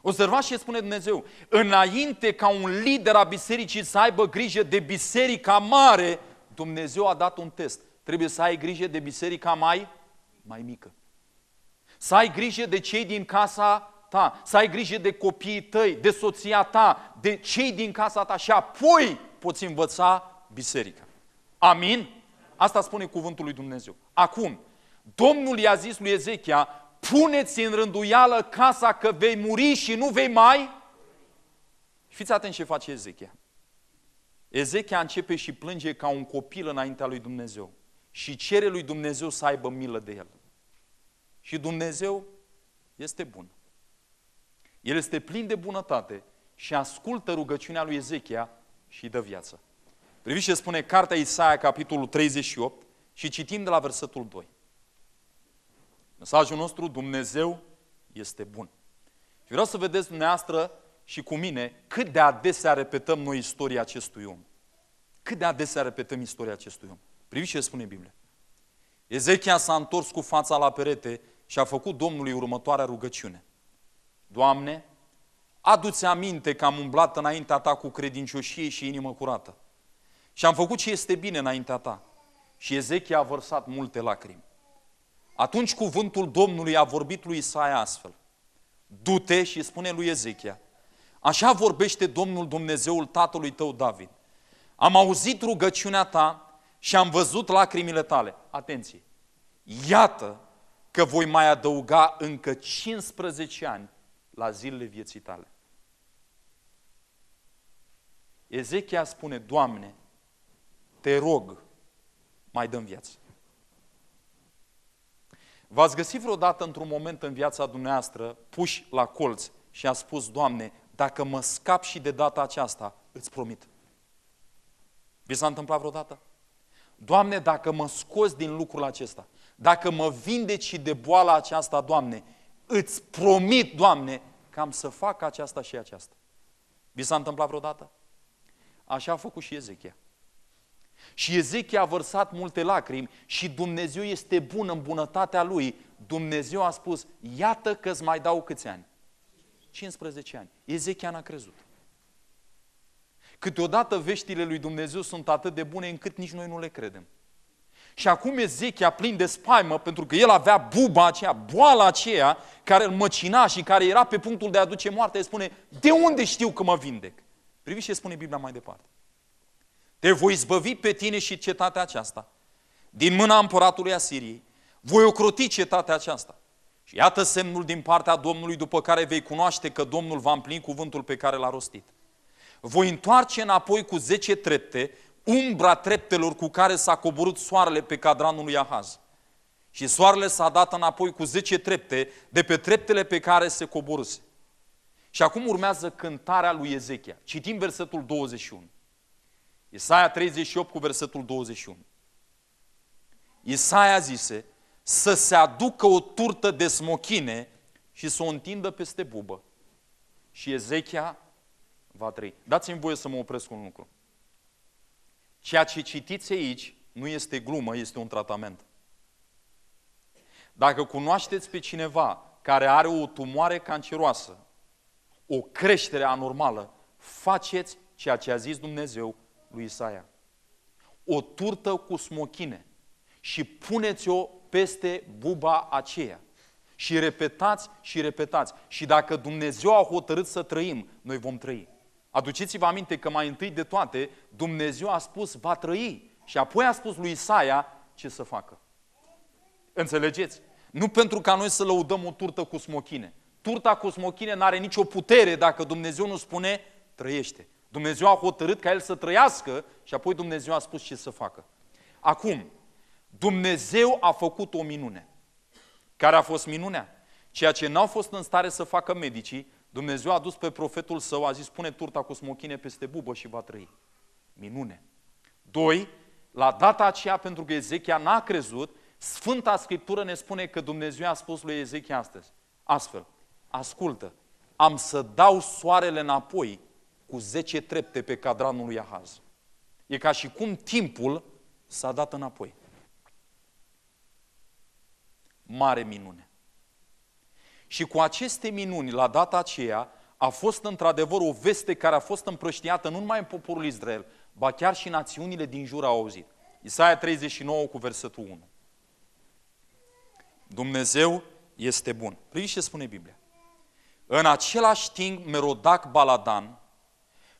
Observați ce spune Dumnezeu. Înainte ca un lider a bisericii să aibă grijă de biserica mare, Dumnezeu a dat un test. Trebuie să ai grijă de biserica mai, mai mică. Să ai grijă de cei din casa ta, să ai grijă de copiii tăi, de soția ta, de cei din casa ta și apoi poți învăța biserica. Amin? Asta spune cuvântul lui Dumnezeu. Acum, Domnul i-a zis lui Ezechia, puneți în rânduială casa că vei muri și nu vei mai... Fiți atenți ce face Ezechia. Ezechia începe și plânge ca un copil înaintea lui Dumnezeu și cere lui Dumnezeu să aibă milă de el. Și Dumnezeu este bun. El este plin de bunătate și ascultă rugăciunea lui Ezechia și îi dă viață. Priviți ce spune cartea Isaia, capitolul 38 și citim de la versetul 2. Mesajul nostru, Dumnezeu este bun. Și vreau să vedeți dumneavoastră și cu mine cât de adesea repetăm noi istoria acestui om. Cât de adesea repetăm istoria acestui om. Priviți ce spune Biblia. Ezechia s-a întors cu fața la perete și a făcut Domnului următoarea rugăciune. Doamne, adu-ți aminte că am umblat înaintea ta cu credincioșie și inimă curată. Și am făcut ce este bine înaintea ta. Și Ezechia a vărsat multe lacrimi. Atunci cuvântul Domnului a vorbit lui Isaia astfel. Du-te și spune lui Ezechia. Așa vorbește Domnul Dumnezeul tatălui tău David. Am auzit rugăciunea ta și am văzut lacrimile tale. Atenție! Iată că voi mai adăuga încă 15 ani la zilele vieții tale. Ezechia spune, Doamne, te rog, mai dăm viață. V-ați găsit vreodată într-un moment în viața dumneavoastră puși la colț și a spus, Doamne, dacă mă scap și de data aceasta, îți promit. Vi s-a întâmplat vreodată? Doamne, dacă mă scoți din lucrul acesta, dacă mă vindeci și de boala aceasta, Doamne, îți promit, Doamne, că am să fac aceasta și aceasta. Vi s-a întâmplat vreodată? Așa a făcut și Ezechia. Și Ezechia a vărsat multe lacrimi și Dumnezeu este bun în bunătatea lui. Dumnezeu a spus, iată că îți mai dau câți ani? 15 ani. Ezechia n-a crezut. Câteodată veștile lui Dumnezeu sunt atât de bune încât nici noi nu le credem. Și acum Ezechia, plin de spaimă, pentru că el avea buba aceea, boala aceea, care îl măcina și care era pe punctul de a aduce moarte, spune, de unde știu că mă vindec? Priviți ce spune Biblia mai departe. Te voi zbăvi pe tine și cetatea aceasta din mâna împăratului Asiriei. Voi ocroti cetatea aceasta. Și iată semnul din partea Domnului după care vei cunoaște că Domnul va împlini cuvântul pe care l-a rostit. Voi întoarce înapoi cu zece trepte umbra treptelor cu care s-a coborât soarele pe cadranul lui Ahaz. Și soarele s-a dat înapoi cu zece trepte de pe treptele pe care se coboruse. Și acum urmează cântarea lui Ezechia. Citim versetul 21. Isaia 38 cu versetul 21. Isaia zise să se aducă o turtă de smochine și să o întindă peste bubă. Și Ezechia va trăi. Dați-mi voie să mă opresc un lucru. Ceea ce citiți aici nu este glumă, este un tratament. Dacă cunoașteți pe cineva care are o tumoare canceroasă, o creștere anormală, faceți ceea ce a zis Dumnezeu lui Isaia. O turtă cu smochine și puneți-o peste buba aceea. Și repetați și repetați. Și dacă Dumnezeu a hotărât să trăim, noi vom trăi. Aduceți-vă aminte că mai întâi de toate, Dumnezeu a spus, va trăi. Și apoi a spus lui Isaia ce să facă. Înțelegeți? Nu pentru ca noi să lăudăm o turtă cu smochine. Turta cu smochine nu are nicio putere dacă Dumnezeu nu spune trăiește. Dumnezeu a hotărât ca el să trăiască și apoi Dumnezeu a spus ce să facă. Acum, Dumnezeu a făcut o minune. Care a fost minunea? Ceea ce n-au fost în stare să facă medicii, Dumnezeu a dus pe profetul său, a zis, pune turta cu smochine peste bubă și va trăi. Minune. Doi, la data aceea, pentru că Ezechia n-a crezut, Sfânta Scriptură ne spune că Dumnezeu a spus lui Ezechia astăzi. Astfel, ascultă, am să dau soarele înapoi cu 10 trepte pe cadranul lui Ahaz. E ca și cum timpul s-a dat înapoi. Mare minune. Și cu aceste minuni, la data aceea, a fost într-adevăr o veste care a fost împrăștiată nu numai în poporul Israel, ba chiar și națiunile din jur au auzit. Isaia 39 cu versetul 1. Dumnezeu este bun. Priviți ce spune Biblia. În același timp, Merodac Baladan,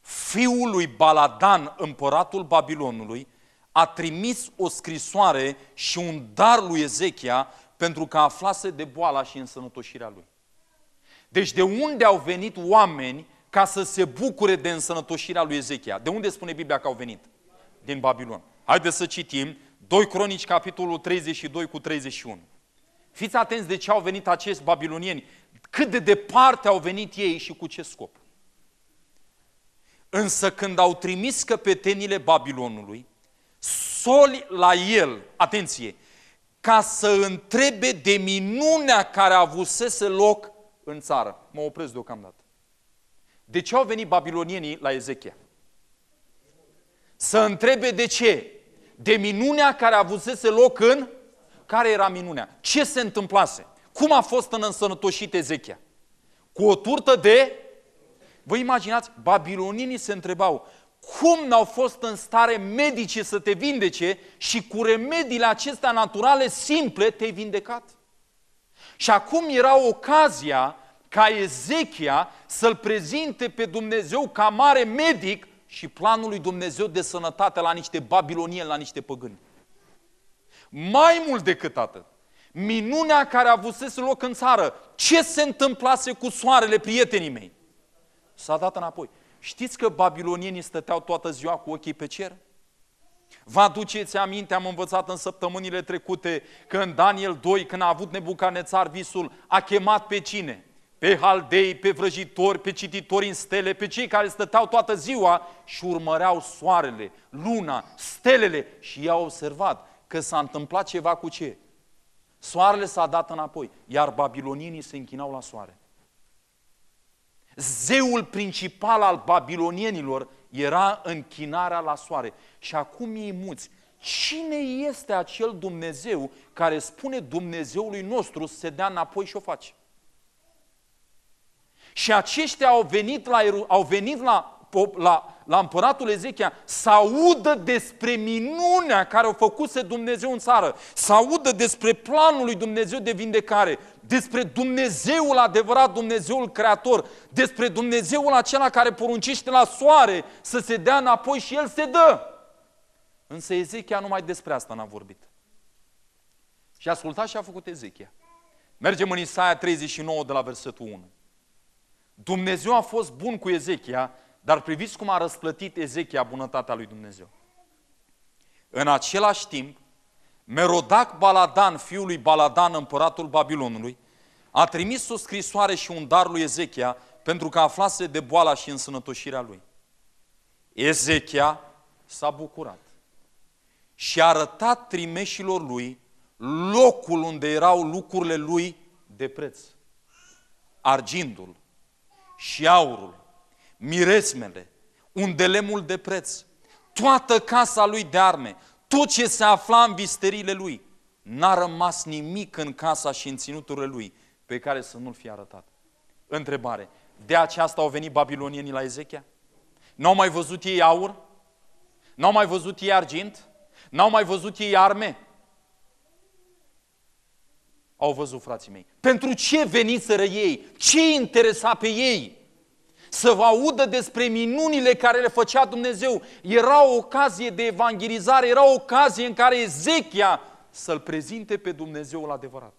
fiul lui Baladan, împăratul Babilonului, a trimis o scrisoare și un dar lui Ezechia pentru că aflase de boala și însănătoșirea lui. Deci de unde au venit oameni ca să se bucure de însănătoșirea lui Ezechia? De unde spune Biblia că au venit? Din Babilon. Haideți să citim 2 Cronici, capitolul 32 cu 31. Fiți atenți de ce au venit acești babilonieni, cât de departe au venit ei și cu ce scop. Însă când au trimis căpetenile Babilonului, soli la el, atenție, ca să întrebe de minunea care avusese loc în țară. Mă opresc deocamdată. De ce au venit babilonienii la Ezechia? Să întrebe de ce? De minunea care avusese loc în... Care era minunea? Ce se întâmplase? Cum a fost în însănătoșit Ezechia? Cu o turtă de Vă imaginați, Babilonienii se întrebau, cum n-au fost în stare medici să te vindece și cu remediile acestea naturale simple te-ai vindecat? Și acum era ocazia ca Ezechia să-L prezinte pe Dumnezeu ca mare medic și planul lui Dumnezeu de sănătate la niște babilonieni, la niște păgâni. Mai mult decât atât, minunea care a avut loc în țară, ce se întâmplase cu soarele prietenii mei? S-a dat înapoi. Știți că babilonienii stăteau toată ziua cu ochii pe cer? Vă aduceți aminte, am învățat în săptămânile trecute, că în Daniel 2, când a avut Nebucanețar visul, a chemat pe cine? Pe haldei, pe vrăjitori, pe cititori în stele, pe cei care stăteau toată ziua și urmăreau soarele, luna, stelele și i-au observat că s-a întâmplat ceva cu ce? Soarele s-a dat înapoi, iar babilonienii se închinau la soare. Zeul principal al babilonienilor era închinarea la soare. Și acum ei muți. Cine este acel Dumnezeu care spune Dumnezeului nostru să se dea înapoi și o face? Și aceștia au venit la, au venit la la, la împăratul Ezechia să audă despre minunea care o făcuse Dumnezeu în țară, să audă despre planul lui Dumnezeu de vindecare, despre Dumnezeul adevărat, Dumnezeul creator, despre Dumnezeul acela care poruncește la soare să se dea înapoi și el se dă. Însă Ezechia numai despre asta n-a vorbit. Și a ascultat și a făcut Ezechia. Mergem în Isaia 39 de la versetul 1. Dumnezeu a fost bun cu Ezechia dar priviți cum a răsplătit Ezechia bunătatea lui Dumnezeu. În același timp, Merodac Baladan, fiul lui Baladan, împăratul Babilonului, a trimis o scrisoare și un dar lui Ezechia pentru că aflase de boala și însănătoșirea lui. Ezechia s-a bucurat și a arătat trimeșilor lui locul unde erau lucrurile lui de preț. Argintul și aurul miresmele, un delemul de preț, toată casa lui de arme, tot ce se afla în visterile lui. N-a rămas nimic în casa și în ținuturile lui pe care să nu-l fi arătat. Întrebare. De aceasta au venit babilonienii la Ezechia? N-au mai văzut ei aur? N-au mai văzut ei argint? N-au mai văzut ei arme? Au văzut, frații mei. Pentru ce veniseră ei? Ce interesa pe ei? să vă audă despre minunile care le făcea Dumnezeu. Era o ocazie de evangelizare, era o ocazie în care Ezechia să-L prezinte pe Dumnezeul adevărat.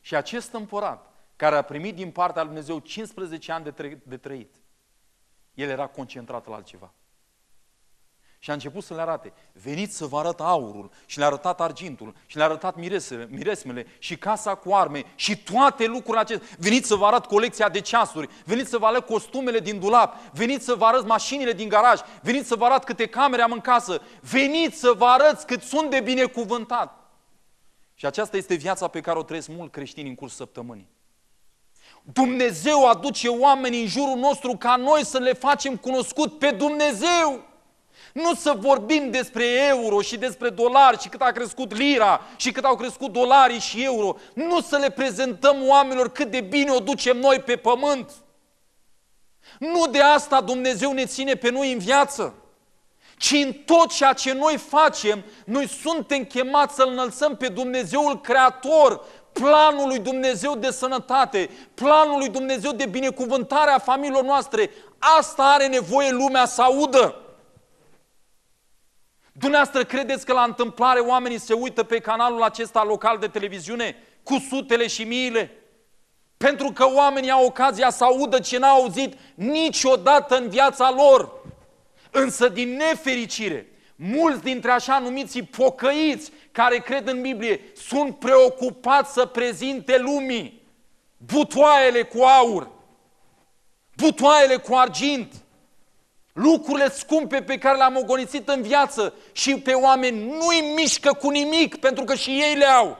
Și acest împărat, care a primit din partea lui Dumnezeu 15 ani de, tră- de trăit, el era concentrat la altceva. Și a început să le arate. Veniți să vă arăt aurul. Și le-a arătat argintul. Și le-a arătat miresele, miresmele. Și casa cu arme. Și toate lucrurile acestea. Veniți să vă arăt colecția de ceasuri. Veniți să vă arăt costumele din dulap. Veniți să vă arăt mașinile din garaj. Veniți să vă arăt câte camere am în casă. Veniți să vă arăt cât sunt de binecuvântat. Și aceasta este viața pe care o trăiesc mult creștini în curs săptămânii. Dumnezeu aduce oameni în jurul nostru ca noi să le facem cunoscut pe Dumnezeu. Nu să vorbim despre euro și despre dolari și cât a crescut lira și cât au crescut dolarii și euro. Nu să le prezentăm oamenilor cât de bine o ducem noi pe pământ. Nu de asta Dumnezeu ne ține pe noi în viață, ci în tot ceea ce noi facem, noi suntem chemați să-L înălțăm pe Dumnezeul Creator, planul lui Dumnezeu de sănătate, planul lui Dumnezeu de binecuvântare a familiilor noastre. Asta are nevoie lumea să audă. Dumneavoastră credeți că la întâmplare oamenii se uită pe canalul acesta local de televiziune cu sutele și miile? Pentru că oamenii au ocazia să audă ce n-au auzit niciodată în viața lor. Însă, din nefericire, mulți dintre așa numiții pocăiți care cred în Biblie sunt preocupați să prezinte lumii butoaiele cu aur, butoaiele cu argint, lucrurile scumpe pe care le-am ogonisit în viață și pe oameni nu-i mișcă cu nimic pentru că și ei le au.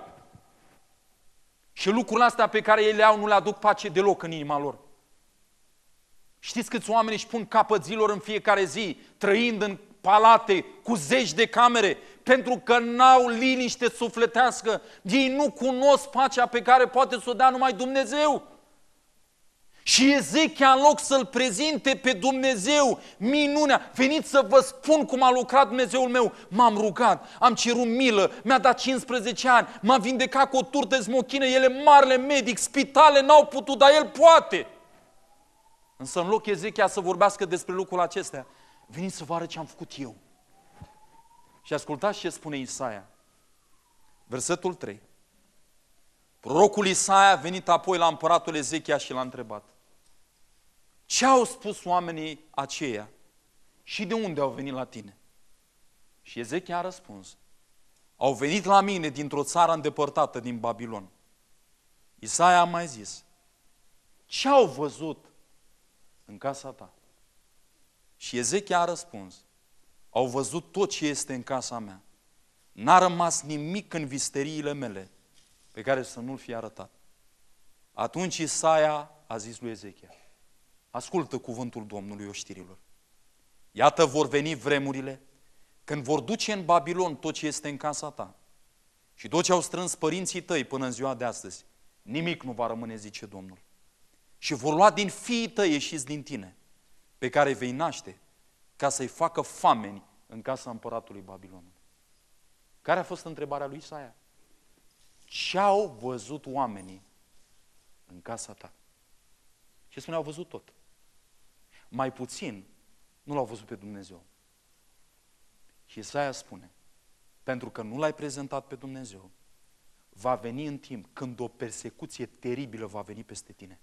Și lucrurile astea pe care ei le au nu le aduc pace deloc în inima lor. Știți câți oameni își pun capăt zilor în fiecare zi, trăind în palate cu zeci de camere, pentru că n-au liniște sufletească. Ei nu cunosc pacea pe care poate să o dea numai Dumnezeu. Și Ezechia, în loc să-L prezinte pe Dumnezeu, minunea, venit să vă spun cum a lucrat Dumnezeul meu. M-am rugat, am cerut milă, mi-a dat 15 ani, m-a vindecat cu o turtă de smochină, ele marele medic, spitale n-au putut, dar el poate. Însă în loc Ezechia să vorbească despre lucrul acestea, veniți să vă arăt ce am făcut eu. Și ascultați ce spune Isaia. Versetul 3. Procul Isaia a venit apoi la împăratul Ezechia și l-a întrebat. Ce au spus oamenii aceia? Și de unde au venit la tine? Și Ezechia a răspuns. Au venit la mine dintr-o țară îndepărtată din Babilon. Isaia a mai zis. Ce au văzut în casa ta? Și Ezechia a răspuns. Au văzut tot ce este în casa mea. N-a rămas nimic în visteriile mele pe care să nu-l fi arătat. Atunci Isaia a zis lui Ezechia, Ascultă cuvântul Domnului oștirilor. Iată vor veni vremurile când vor duce în Babilon tot ce este în casa ta și tot ce au strâns părinții tăi până în ziua de astăzi. Nimic nu va rămâne, zice Domnul. Și vor lua din fiii tăi ieșiți din tine, pe care vei naște, ca să-i facă fameni în casa împăratului Babilonului. Care a fost întrebarea lui Isaia? Ce au văzut oamenii în casa ta? Și spune, au văzut tot mai puțin nu l-au văzut pe Dumnezeu. Isaia spune, pentru că nu l-ai prezentat pe Dumnezeu, va veni în timp când o persecuție teribilă va veni peste tine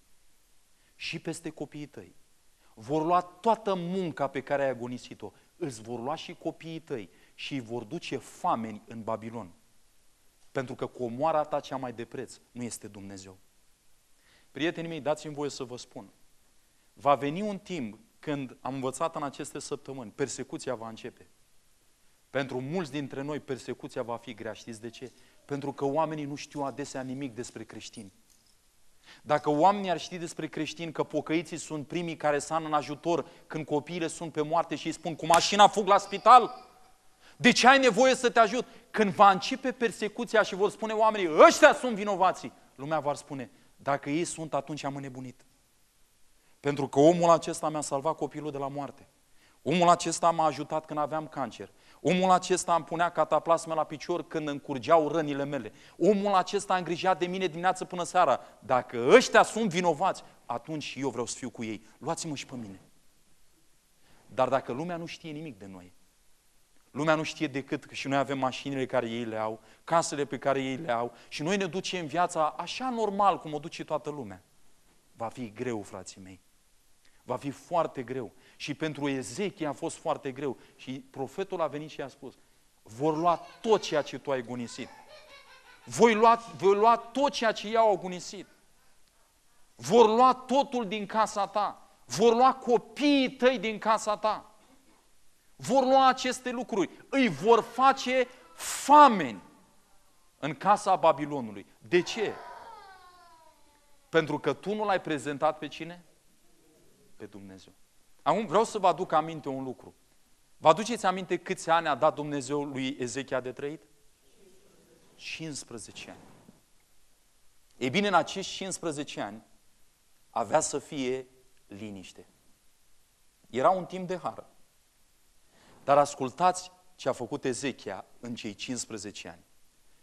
și peste copiii tăi. Vor lua toată munca pe care ai agonisit-o, îți vor lua și copiii tăi și îi vor duce fameni în Babilon. Pentru că comoara ta cea mai de preț nu este Dumnezeu. Prietenii mei, dați-mi voie să vă spun, Va veni un timp când am învățat în aceste săptămâni, persecuția va începe. Pentru mulți dintre noi persecuția va fi grea. Știți de ce? Pentru că oamenii nu știu adesea nimic despre creștini. Dacă oamenii ar ști despre creștini că pocăiții sunt primii care s în ajutor când copiile sunt pe moarte și îi spun cu mașina fug la spital, de ce ai nevoie să te ajut? Când va începe persecuția și vor spune oamenii, ăștia sunt vinovații, lumea va spune, dacă ei sunt, atunci am înnebunit. Pentru că omul acesta mi-a salvat copilul de la moarte. Omul acesta m-a ajutat când aveam cancer. Omul acesta îmi punea cataplasme la picior când încurgeau rănile mele. Omul acesta a îngrijat de mine dimineață până seara. Dacă ăștia sunt vinovați, atunci și eu vreau să fiu cu ei. Luați-mă și pe mine. Dar dacă lumea nu știe nimic de noi, lumea nu știe decât că și noi avem mașinile care ei le au, casele pe care ei le au și noi ne ducem viața așa normal cum o duce toată lumea. Va fi greu, frații mei. Va fi foarte greu. Și pentru Ezechia a fost foarte greu. Și profetul a venit și a spus, vor lua tot ceea ce tu ai gunisit. Voi lua, voi lua tot ceea ce i au gunisit. Vor lua totul din casa ta. Vor lua copiii tăi din casa ta. Vor lua aceste lucruri. Îi vor face fameni în casa Babilonului. De ce? Pentru că tu nu l-ai prezentat pe cine? pe Dumnezeu. Acum vreau să vă aduc aminte un lucru. Vă aduceți aminte câți ani a dat Dumnezeu lui Ezechia de trăit? 15 ani. Ei bine, în acești 15 ani avea să fie liniște. Era un timp de hară. Dar ascultați ce a făcut Ezechia în cei 15 ani.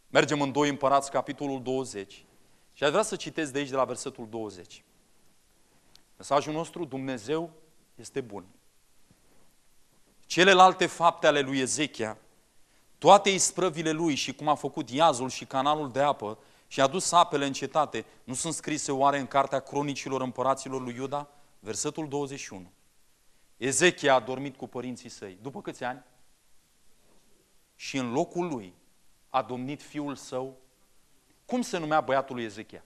Mergem în 2 Împărați, capitolul 20. Și aș vrea să citesc de aici, de la versetul 20. Mesajul nostru, Dumnezeu este bun. Celelalte fapte ale lui Ezechia, toate isprăvile lui și cum a făcut iazul și canalul de apă și a dus apele în cetate, nu sunt scrise oare în cartea cronicilor împăraților lui Iuda? Versetul 21. Ezechia a dormit cu părinții săi. După câți ani? Și în locul lui a domnit fiul său. Cum se numea băiatul lui Ezechia?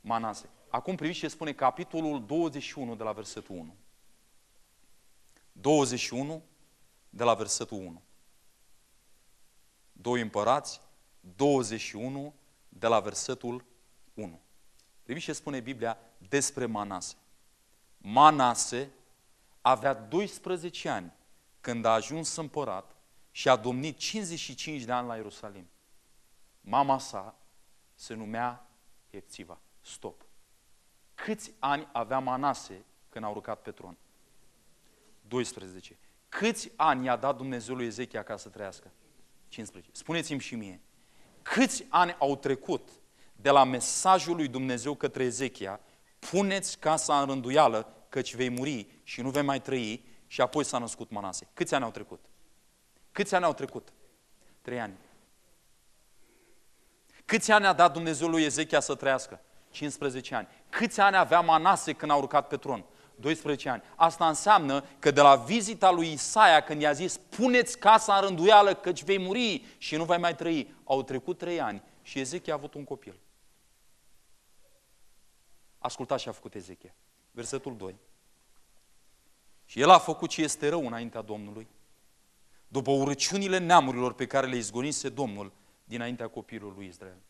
Manase. Acum priviți ce spune capitolul 21 de la versetul 1. 21 de la versetul 1. Doi împărați, 21 de la versetul 1. Priviți ce spune Biblia despre Manase. Manase avea 12 ani când a ajuns împărat și a domnit 55 de ani la Ierusalim. Mama sa se numea Hepțiva. Stop. Câți ani avea Manase când a urcat pe tron? 12. Câți ani i-a dat Dumnezeu lui Ezechia ca să trăiască? 15. Spuneți-mi și mie, câți ani au trecut de la mesajul lui Dumnezeu către Ezechia, puneți casa în rânduială căci vei muri și nu vei mai trăi și apoi s-a născut Manase. Câți ani au trecut? Câți ani au trecut? Trei ani. Câți ani a dat Dumnezeu lui Ezechia să trăiască? 15 ani. Câți ani avea Manase când a urcat pe tron? 12 ani. Asta înseamnă că de la vizita lui Isaia, când i-a zis, puneți casa în rânduială, căci vei muri și nu vei mai trăi, au trecut 3 ani și Ezechia a avut un copil. Ascultați ce a făcut Ezechia. Versetul 2. Și el a făcut ce este rău înaintea Domnului, după urăciunile neamurilor pe care le izgonise Domnul dinaintea copilului Israel.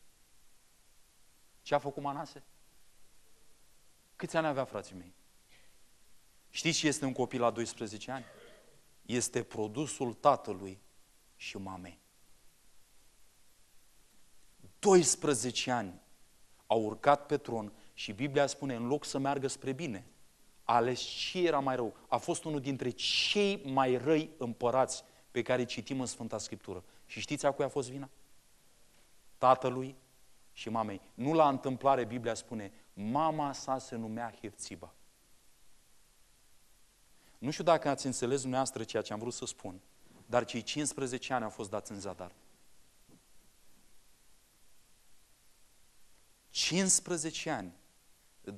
Ce a făcut Manase? Câți ani avea, frații mei? Știți ce este un copil la 12 ani? Este produsul tatălui și mamei. 12 ani a urcat pe tron și Biblia spune, în loc să meargă spre bine, a ales ce era mai rău. A fost unul dintre cei mai răi împărați pe care citim în Sfânta Scriptură. Și știți a cui a fost vina? Tatălui și mamei. Nu la întâmplare Biblia spune, mama sa se numea Hefțiba. Nu știu dacă ați înțeles dumneavoastră ceea ce am vrut să spun, dar cei 15 ani au fost dați în zadar. 15 ani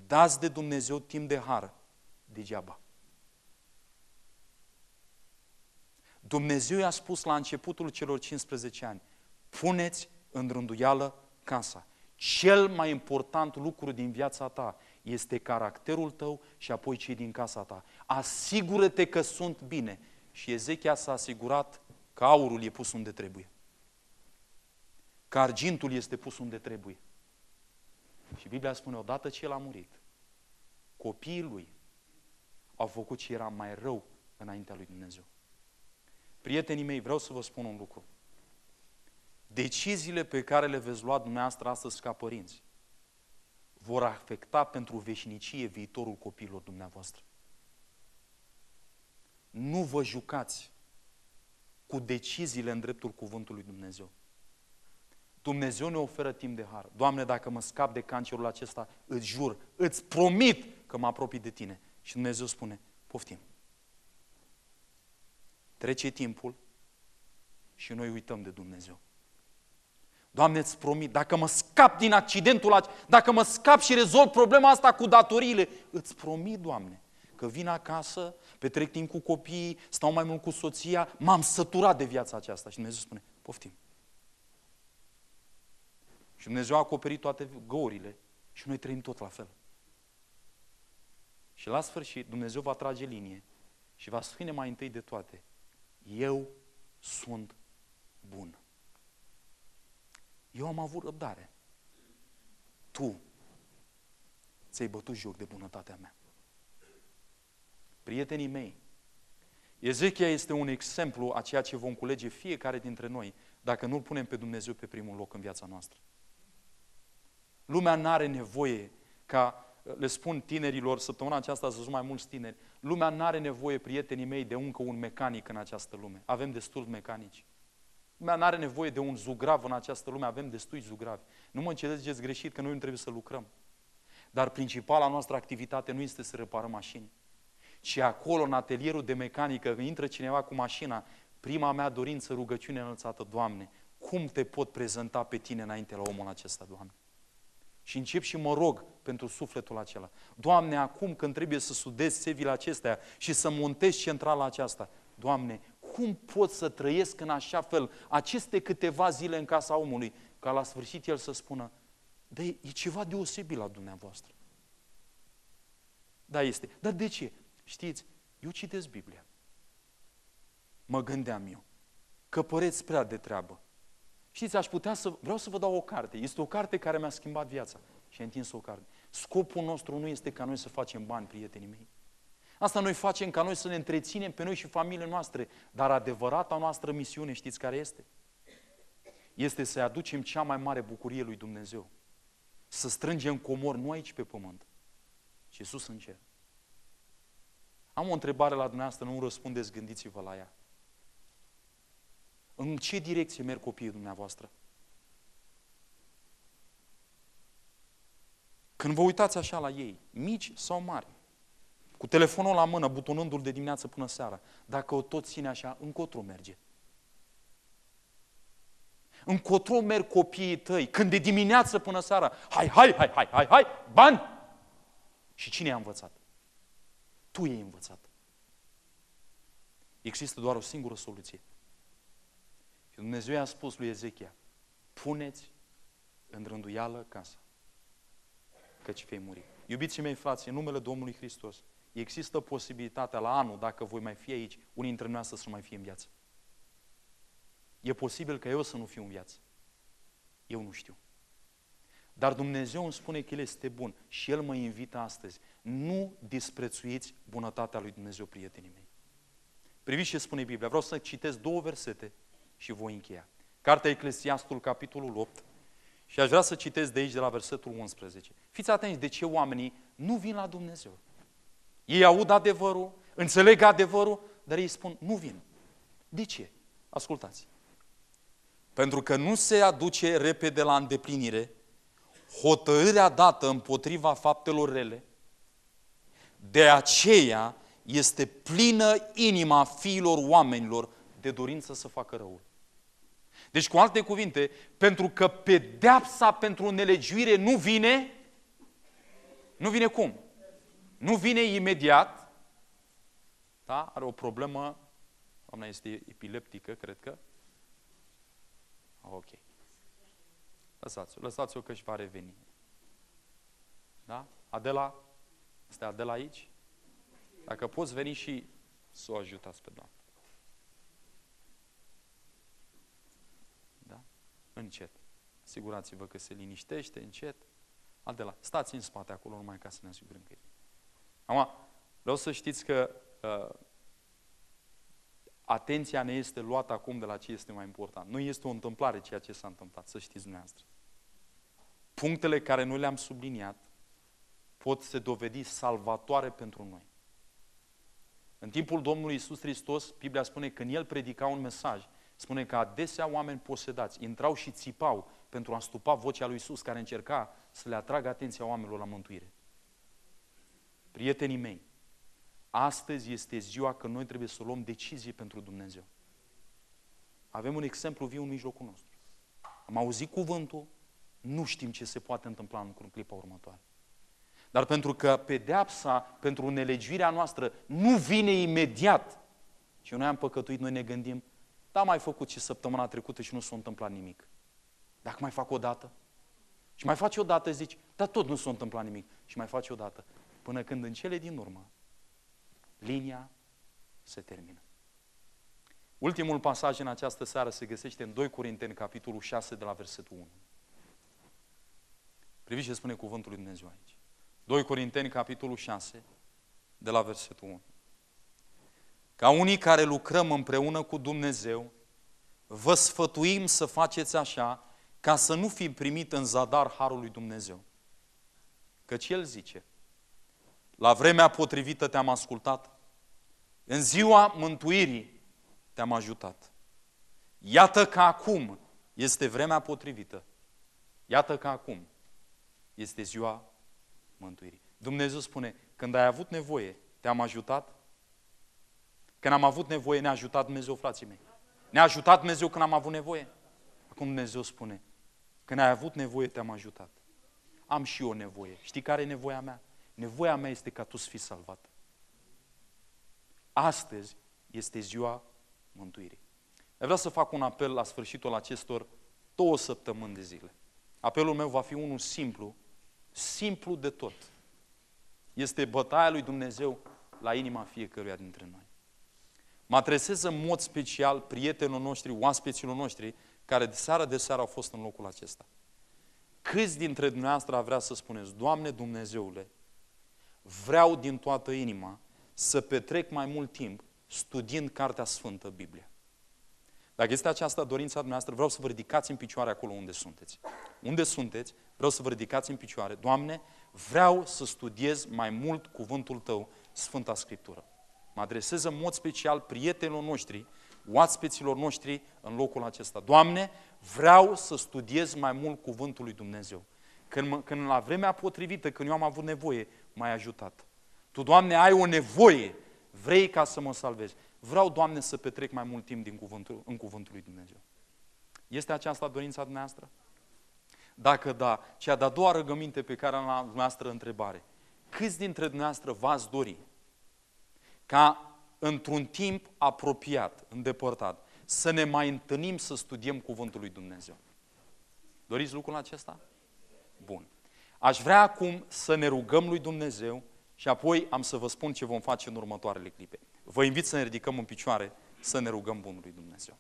dați de Dumnezeu timp de har degeaba. Dumnezeu i-a spus la începutul celor 15 ani, puneți în rânduială casa. Cel mai important lucru din viața ta este caracterul tău și apoi cei din casa ta. Asigură-te că sunt bine. Și Ezechia s-a asigurat că aurul e pus unde trebuie. Că argintul este pus unde trebuie. Și Biblia spune, odată ce el a murit, copiii lui au făcut ce era mai rău înaintea lui Dumnezeu. Prietenii mei, vreau să vă spun un lucru deciziile pe care le veți lua dumneavoastră astăzi ca părinți vor afecta pentru veșnicie viitorul copilor dumneavoastră. Nu vă jucați cu deciziile în dreptul cuvântului Dumnezeu. Dumnezeu ne oferă timp de har. Doamne, dacă mă scap de cancerul acesta, îți jur, îți promit că mă apropii de tine. Și Dumnezeu spune, poftim. Trece timpul și noi uităm de Dumnezeu. Doamne, îți promit, dacă mă scap din accidentul acesta, dacă mă scap și rezolv problema asta cu datoriile, îți promit, Doamne, că vin acasă, petrec timp cu copiii, stau mai mult cu soția, m-am săturat de viața aceasta. Și Dumnezeu spune, poftim. Și Dumnezeu a acoperit toate găurile și noi trăim tot la fel. Și la sfârșit Dumnezeu va trage linie și va spune mai întâi de toate, eu sunt bun. Eu am avut răbdare. Tu ți-ai bătut joc de bunătatea mea. Prietenii mei, Ezechia este un exemplu a ceea ce vom culege fiecare dintre noi dacă nu-L punem pe Dumnezeu pe primul loc în viața noastră. Lumea nu are nevoie ca, le spun tinerilor, săptămâna aceasta să mai mulți tineri, lumea nu are nevoie, prietenii mei, de încă un mecanic în această lume. Avem destul mecanici. Lumea nu are nevoie de un zugrav în această lume, avem destui zugravi. Nu mă înțelegeți greșit că noi nu trebuie să lucrăm. Dar principala noastră activitate nu este să reparăm mașini. Și acolo, în atelierul de mecanică, când intră cineva cu mașina, prima mea dorință, rugăciune înălțată, Doamne, cum te pot prezenta pe tine înainte la omul acesta, Doamne? Și încep și mă rog pentru sufletul acela. Doamne, acum când trebuie să sudez sevile acestea și să montez centrala aceasta, Doamne, cum pot să trăiesc în așa fel aceste câteva zile în casa omului, ca la sfârșit el să spună, băi, e ceva deosebit la dumneavoastră. Da, este. Dar de ce? Știți, eu citesc Biblia. Mă gândeam eu că păreți prea de treabă. Știți, aș putea să... Vreau să vă dau o carte. Este o carte care mi-a schimbat viața. Și a întins o carte. Scopul nostru nu este ca noi să facem bani, prietenii mei. Asta noi facem ca noi să ne întreținem pe noi și familiile noastre. Dar adevărata noastră misiune, știți care este? Este să aducem cea mai mare bucurie lui Dumnezeu. Să strângem comor nu aici pe pământ, ci sus în cer. Am o întrebare la dumneavoastră, nu răspundeți, gândiți-vă la ea. În ce direcție merg copiii dumneavoastră? Când vă uitați așa la ei, mici sau mari, cu telefonul la mână, butonându-l de dimineață până seara. Dacă o tot ține așa, încotro merge. Încotro merg copiii tăi, când de dimineață până seara, hai, hai, hai, hai, hai, hai, bani! Și cine i-a învățat? Tu i-ai învățat. Există doar o singură soluție. Și Dumnezeu i-a spus lui Ezechia, puneți în rânduială casa, căci vei muri. Iubiții mei, frați, în numele Domnului Hristos, există posibilitatea la anul, dacă voi mai fi aici, unii dintre noi să nu mai fie în viață. E posibil că eu să nu fiu în viață. Eu nu știu. Dar Dumnezeu îmi spune că El este bun și El mă invită astăzi. Nu disprețuiți bunătatea lui Dumnezeu, prietenii mei. Priviți ce spune Biblia. Vreau să citesc două versete și voi încheia. Cartea Eclesiastul, capitolul 8. Și aș vrea să citesc de aici, de la versetul 11. Fiți atenți de ce oamenii nu vin la Dumnezeu. Ei aud adevărul, înțeleg adevărul, dar ei spun, nu vin. De ce? Ascultați. Pentru că nu se aduce repede la îndeplinire hotărârea dată împotriva faptelor rele, de aceea este plină inima fiilor oamenilor de dorință să facă răul. Deci, cu alte cuvinte, pentru că pedeapsa pentru nelegiuire nu vine, nu vine cum? nu vine imediat, da? are o problemă, doamna este epileptică, cred că. Ah, ok. Lăsați-o, lăsați-o că își va reveni. Da? Adela, este Adela aici? Dacă poți veni și să o ajutați pe doamna. Da? Încet. Asigurați-vă că se liniștește, încet. Adela, stați în spate acolo numai ca să ne asigurăm că e. Acum, vreau să știți că uh, atenția ne este luată acum de la ce este mai important. Nu este o întâmplare ceea ce s-a întâmplat, să știți dumneavoastră. Punctele care noi le-am subliniat pot se dovedi salvatoare pentru noi. În timpul Domnului Isus Hristos, Biblia spune că când El predica un mesaj. Spune că adesea oameni posedați intrau și țipau pentru a stupa vocea lui Isus care încerca să le atragă atenția oamenilor la mântuire. Prietenii mei, astăzi este ziua când noi trebuie să luăm decizie pentru Dumnezeu. Avem un exemplu viu în mijlocul nostru. Am auzit cuvântul, nu știm ce se poate întâmpla în clipa următoare. Dar pentru că pedeapsa pentru nelegiuirea noastră nu vine imediat, și noi am păcătuit, noi ne gândim, da, mai făcut și săptămâna trecută și nu s-a întâmplat nimic. Dacă mai fac o dată, și mai faci o dată, zici, dar tot nu s-a întâmplat nimic. Și mai faci o dată până când în cele din urmă linia se termină. Ultimul pasaj în această seară se găsește în 2 Corinteni, capitolul 6, de la versetul 1. Priviți ce spune cuvântul lui Dumnezeu aici. 2 Corinteni, capitolul 6, de la versetul 1. Ca unii care lucrăm împreună cu Dumnezeu, vă sfătuim să faceți așa, ca să nu fim primit în zadar harul lui Dumnezeu. Căci El zice, la vremea potrivită te-am ascultat. În ziua mântuirii te-am ajutat. Iată că acum este vremea potrivită. Iată că acum este ziua mântuirii. Dumnezeu spune, când ai avut nevoie, te-am ajutat. Când am avut nevoie, ne-a ajutat Dumnezeu, frații mei. Ne-a ajutat Dumnezeu când am avut nevoie. Acum Dumnezeu spune, când ai avut nevoie, te-am ajutat. Am și eu nevoie. Știi care e nevoia mea? Nevoia mea este ca tu să fii salvat. Astăzi este ziua mântuirii. Vreau să fac un apel la sfârșitul acestor două săptămâni de zile. Apelul meu va fi unul simplu, simplu de tot. Este bătaia lui Dumnezeu la inima fiecăruia dintre noi. Mă adresez în mod special prietenilor noștri, oaspeților noștri, care de seară de seară au fost în locul acesta. Câți dintre dumneavoastră vrea să spuneți, Doamne Dumnezeule, vreau din toată inima să petrec mai mult timp studiind Cartea Sfântă, Biblia. Dacă este aceasta dorința dumneavoastră, vreau să vă ridicați în picioare acolo unde sunteți. Unde sunteți, vreau să vă ridicați în picioare. Doamne, vreau să studiez mai mult cuvântul Tău, Sfânta Scriptură. Mă adresez în mod special prietenilor noștri, oaspeților noștri în locul acesta. Doamne, vreau să studiez mai mult cuvântul lui Dumnezeu. Când, mă, când la vremea potrivită, când eu am avut nevoie, m-ai ajutat. Tu, Doamne, ai o nevoie, vrei ca să mă salvezi. Vreau, Doamne, să petrec mai mult timp din cuvântul, în cuvântul lui Dumnezeu. Este aceasta dorința dumneavoastră? Dacă da, cea de-a doua răgăminte pe care am la dumneavoastră întrebare. Câți dintre dumneavoastră v-ați dori ca într-un timp apropiat, îndepărtat, să ne mai întâlnim să studiem cuvântul lui Dumnezeu? Doriți lucrul acesta? Bun. Aș vrea acum să ne rugăm lui Dumnezeu și apoi am să vă spun ce vom face în următoarele clipe. Vă invit să ne ridicăm în picioare, să ne rugăm bunul lui Dumnezeu.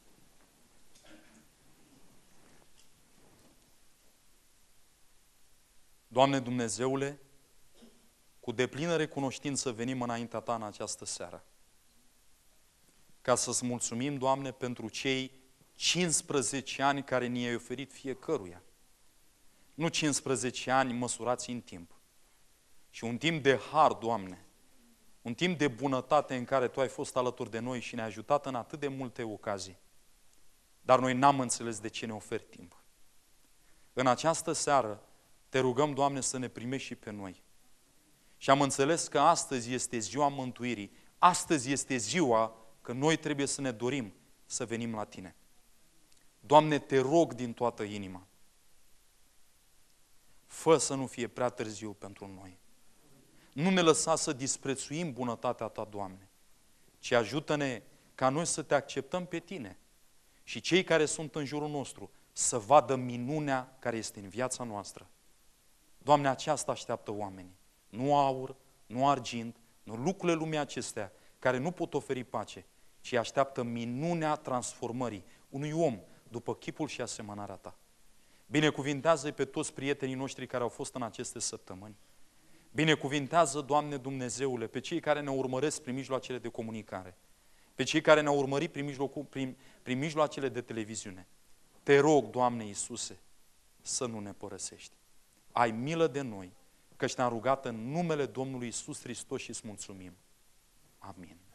Doamne Dumnezeule, cu deplină recunoștință venim înaintea Ta în această seară. Ca să-ți mulțumim, Doamne, pentru cei 15 ani care ni-ai oferit fiecăruia nu 15 ani măsurați în timp. Și un timp de har, Doamne, un timp de bunătate în care Tu ai fost alături de noi și ne-ai ajutat în atât de multe ocazii. Dar noi n-am înțeles de ce ne oferi timp. În această seară te rugăm, Doamne, să ne primești și pe noi. Și am înțeles că astăzi este ziua mântuirii. Astăzi este ziua că noi trebuie să ne dorim să venim la Tine. Doamne, te rog din toată inima fă să nu fie prea târziu pentru noi. Nu ne lăsa să disprețuim bunătatea Ta, Doamne, ci ajută-ne ca noi să Te acceptăm pe Tine și cei care sunt în jurul nostru să vadă minunea care este în viața noastră. Doamne, aceasta așteaptă oamenii. Nu aur, nu argint, nu lucrurile lumii acestea care nu pot oferi pace, ci așteaptă minunea transformării unui om după chipul și asemănarea ta. Binecuvintează-i pe toți prietenii noștri care au fost în aceste săptămâni. Binecuvintează, Doamne Dumnezeule, pe cei care ne urmăresc prin mijloacele de comunicare, pe cei care ne-au urmărit prin, mijlocul, prin, prin mijloacele de televiziune. Te rog, Doamne Iisuse, să nu ne părăsești. Ai milă de noi, căci ne-am rugat în numele Domnului Iisus Hristos și îți mulțumim. Amin.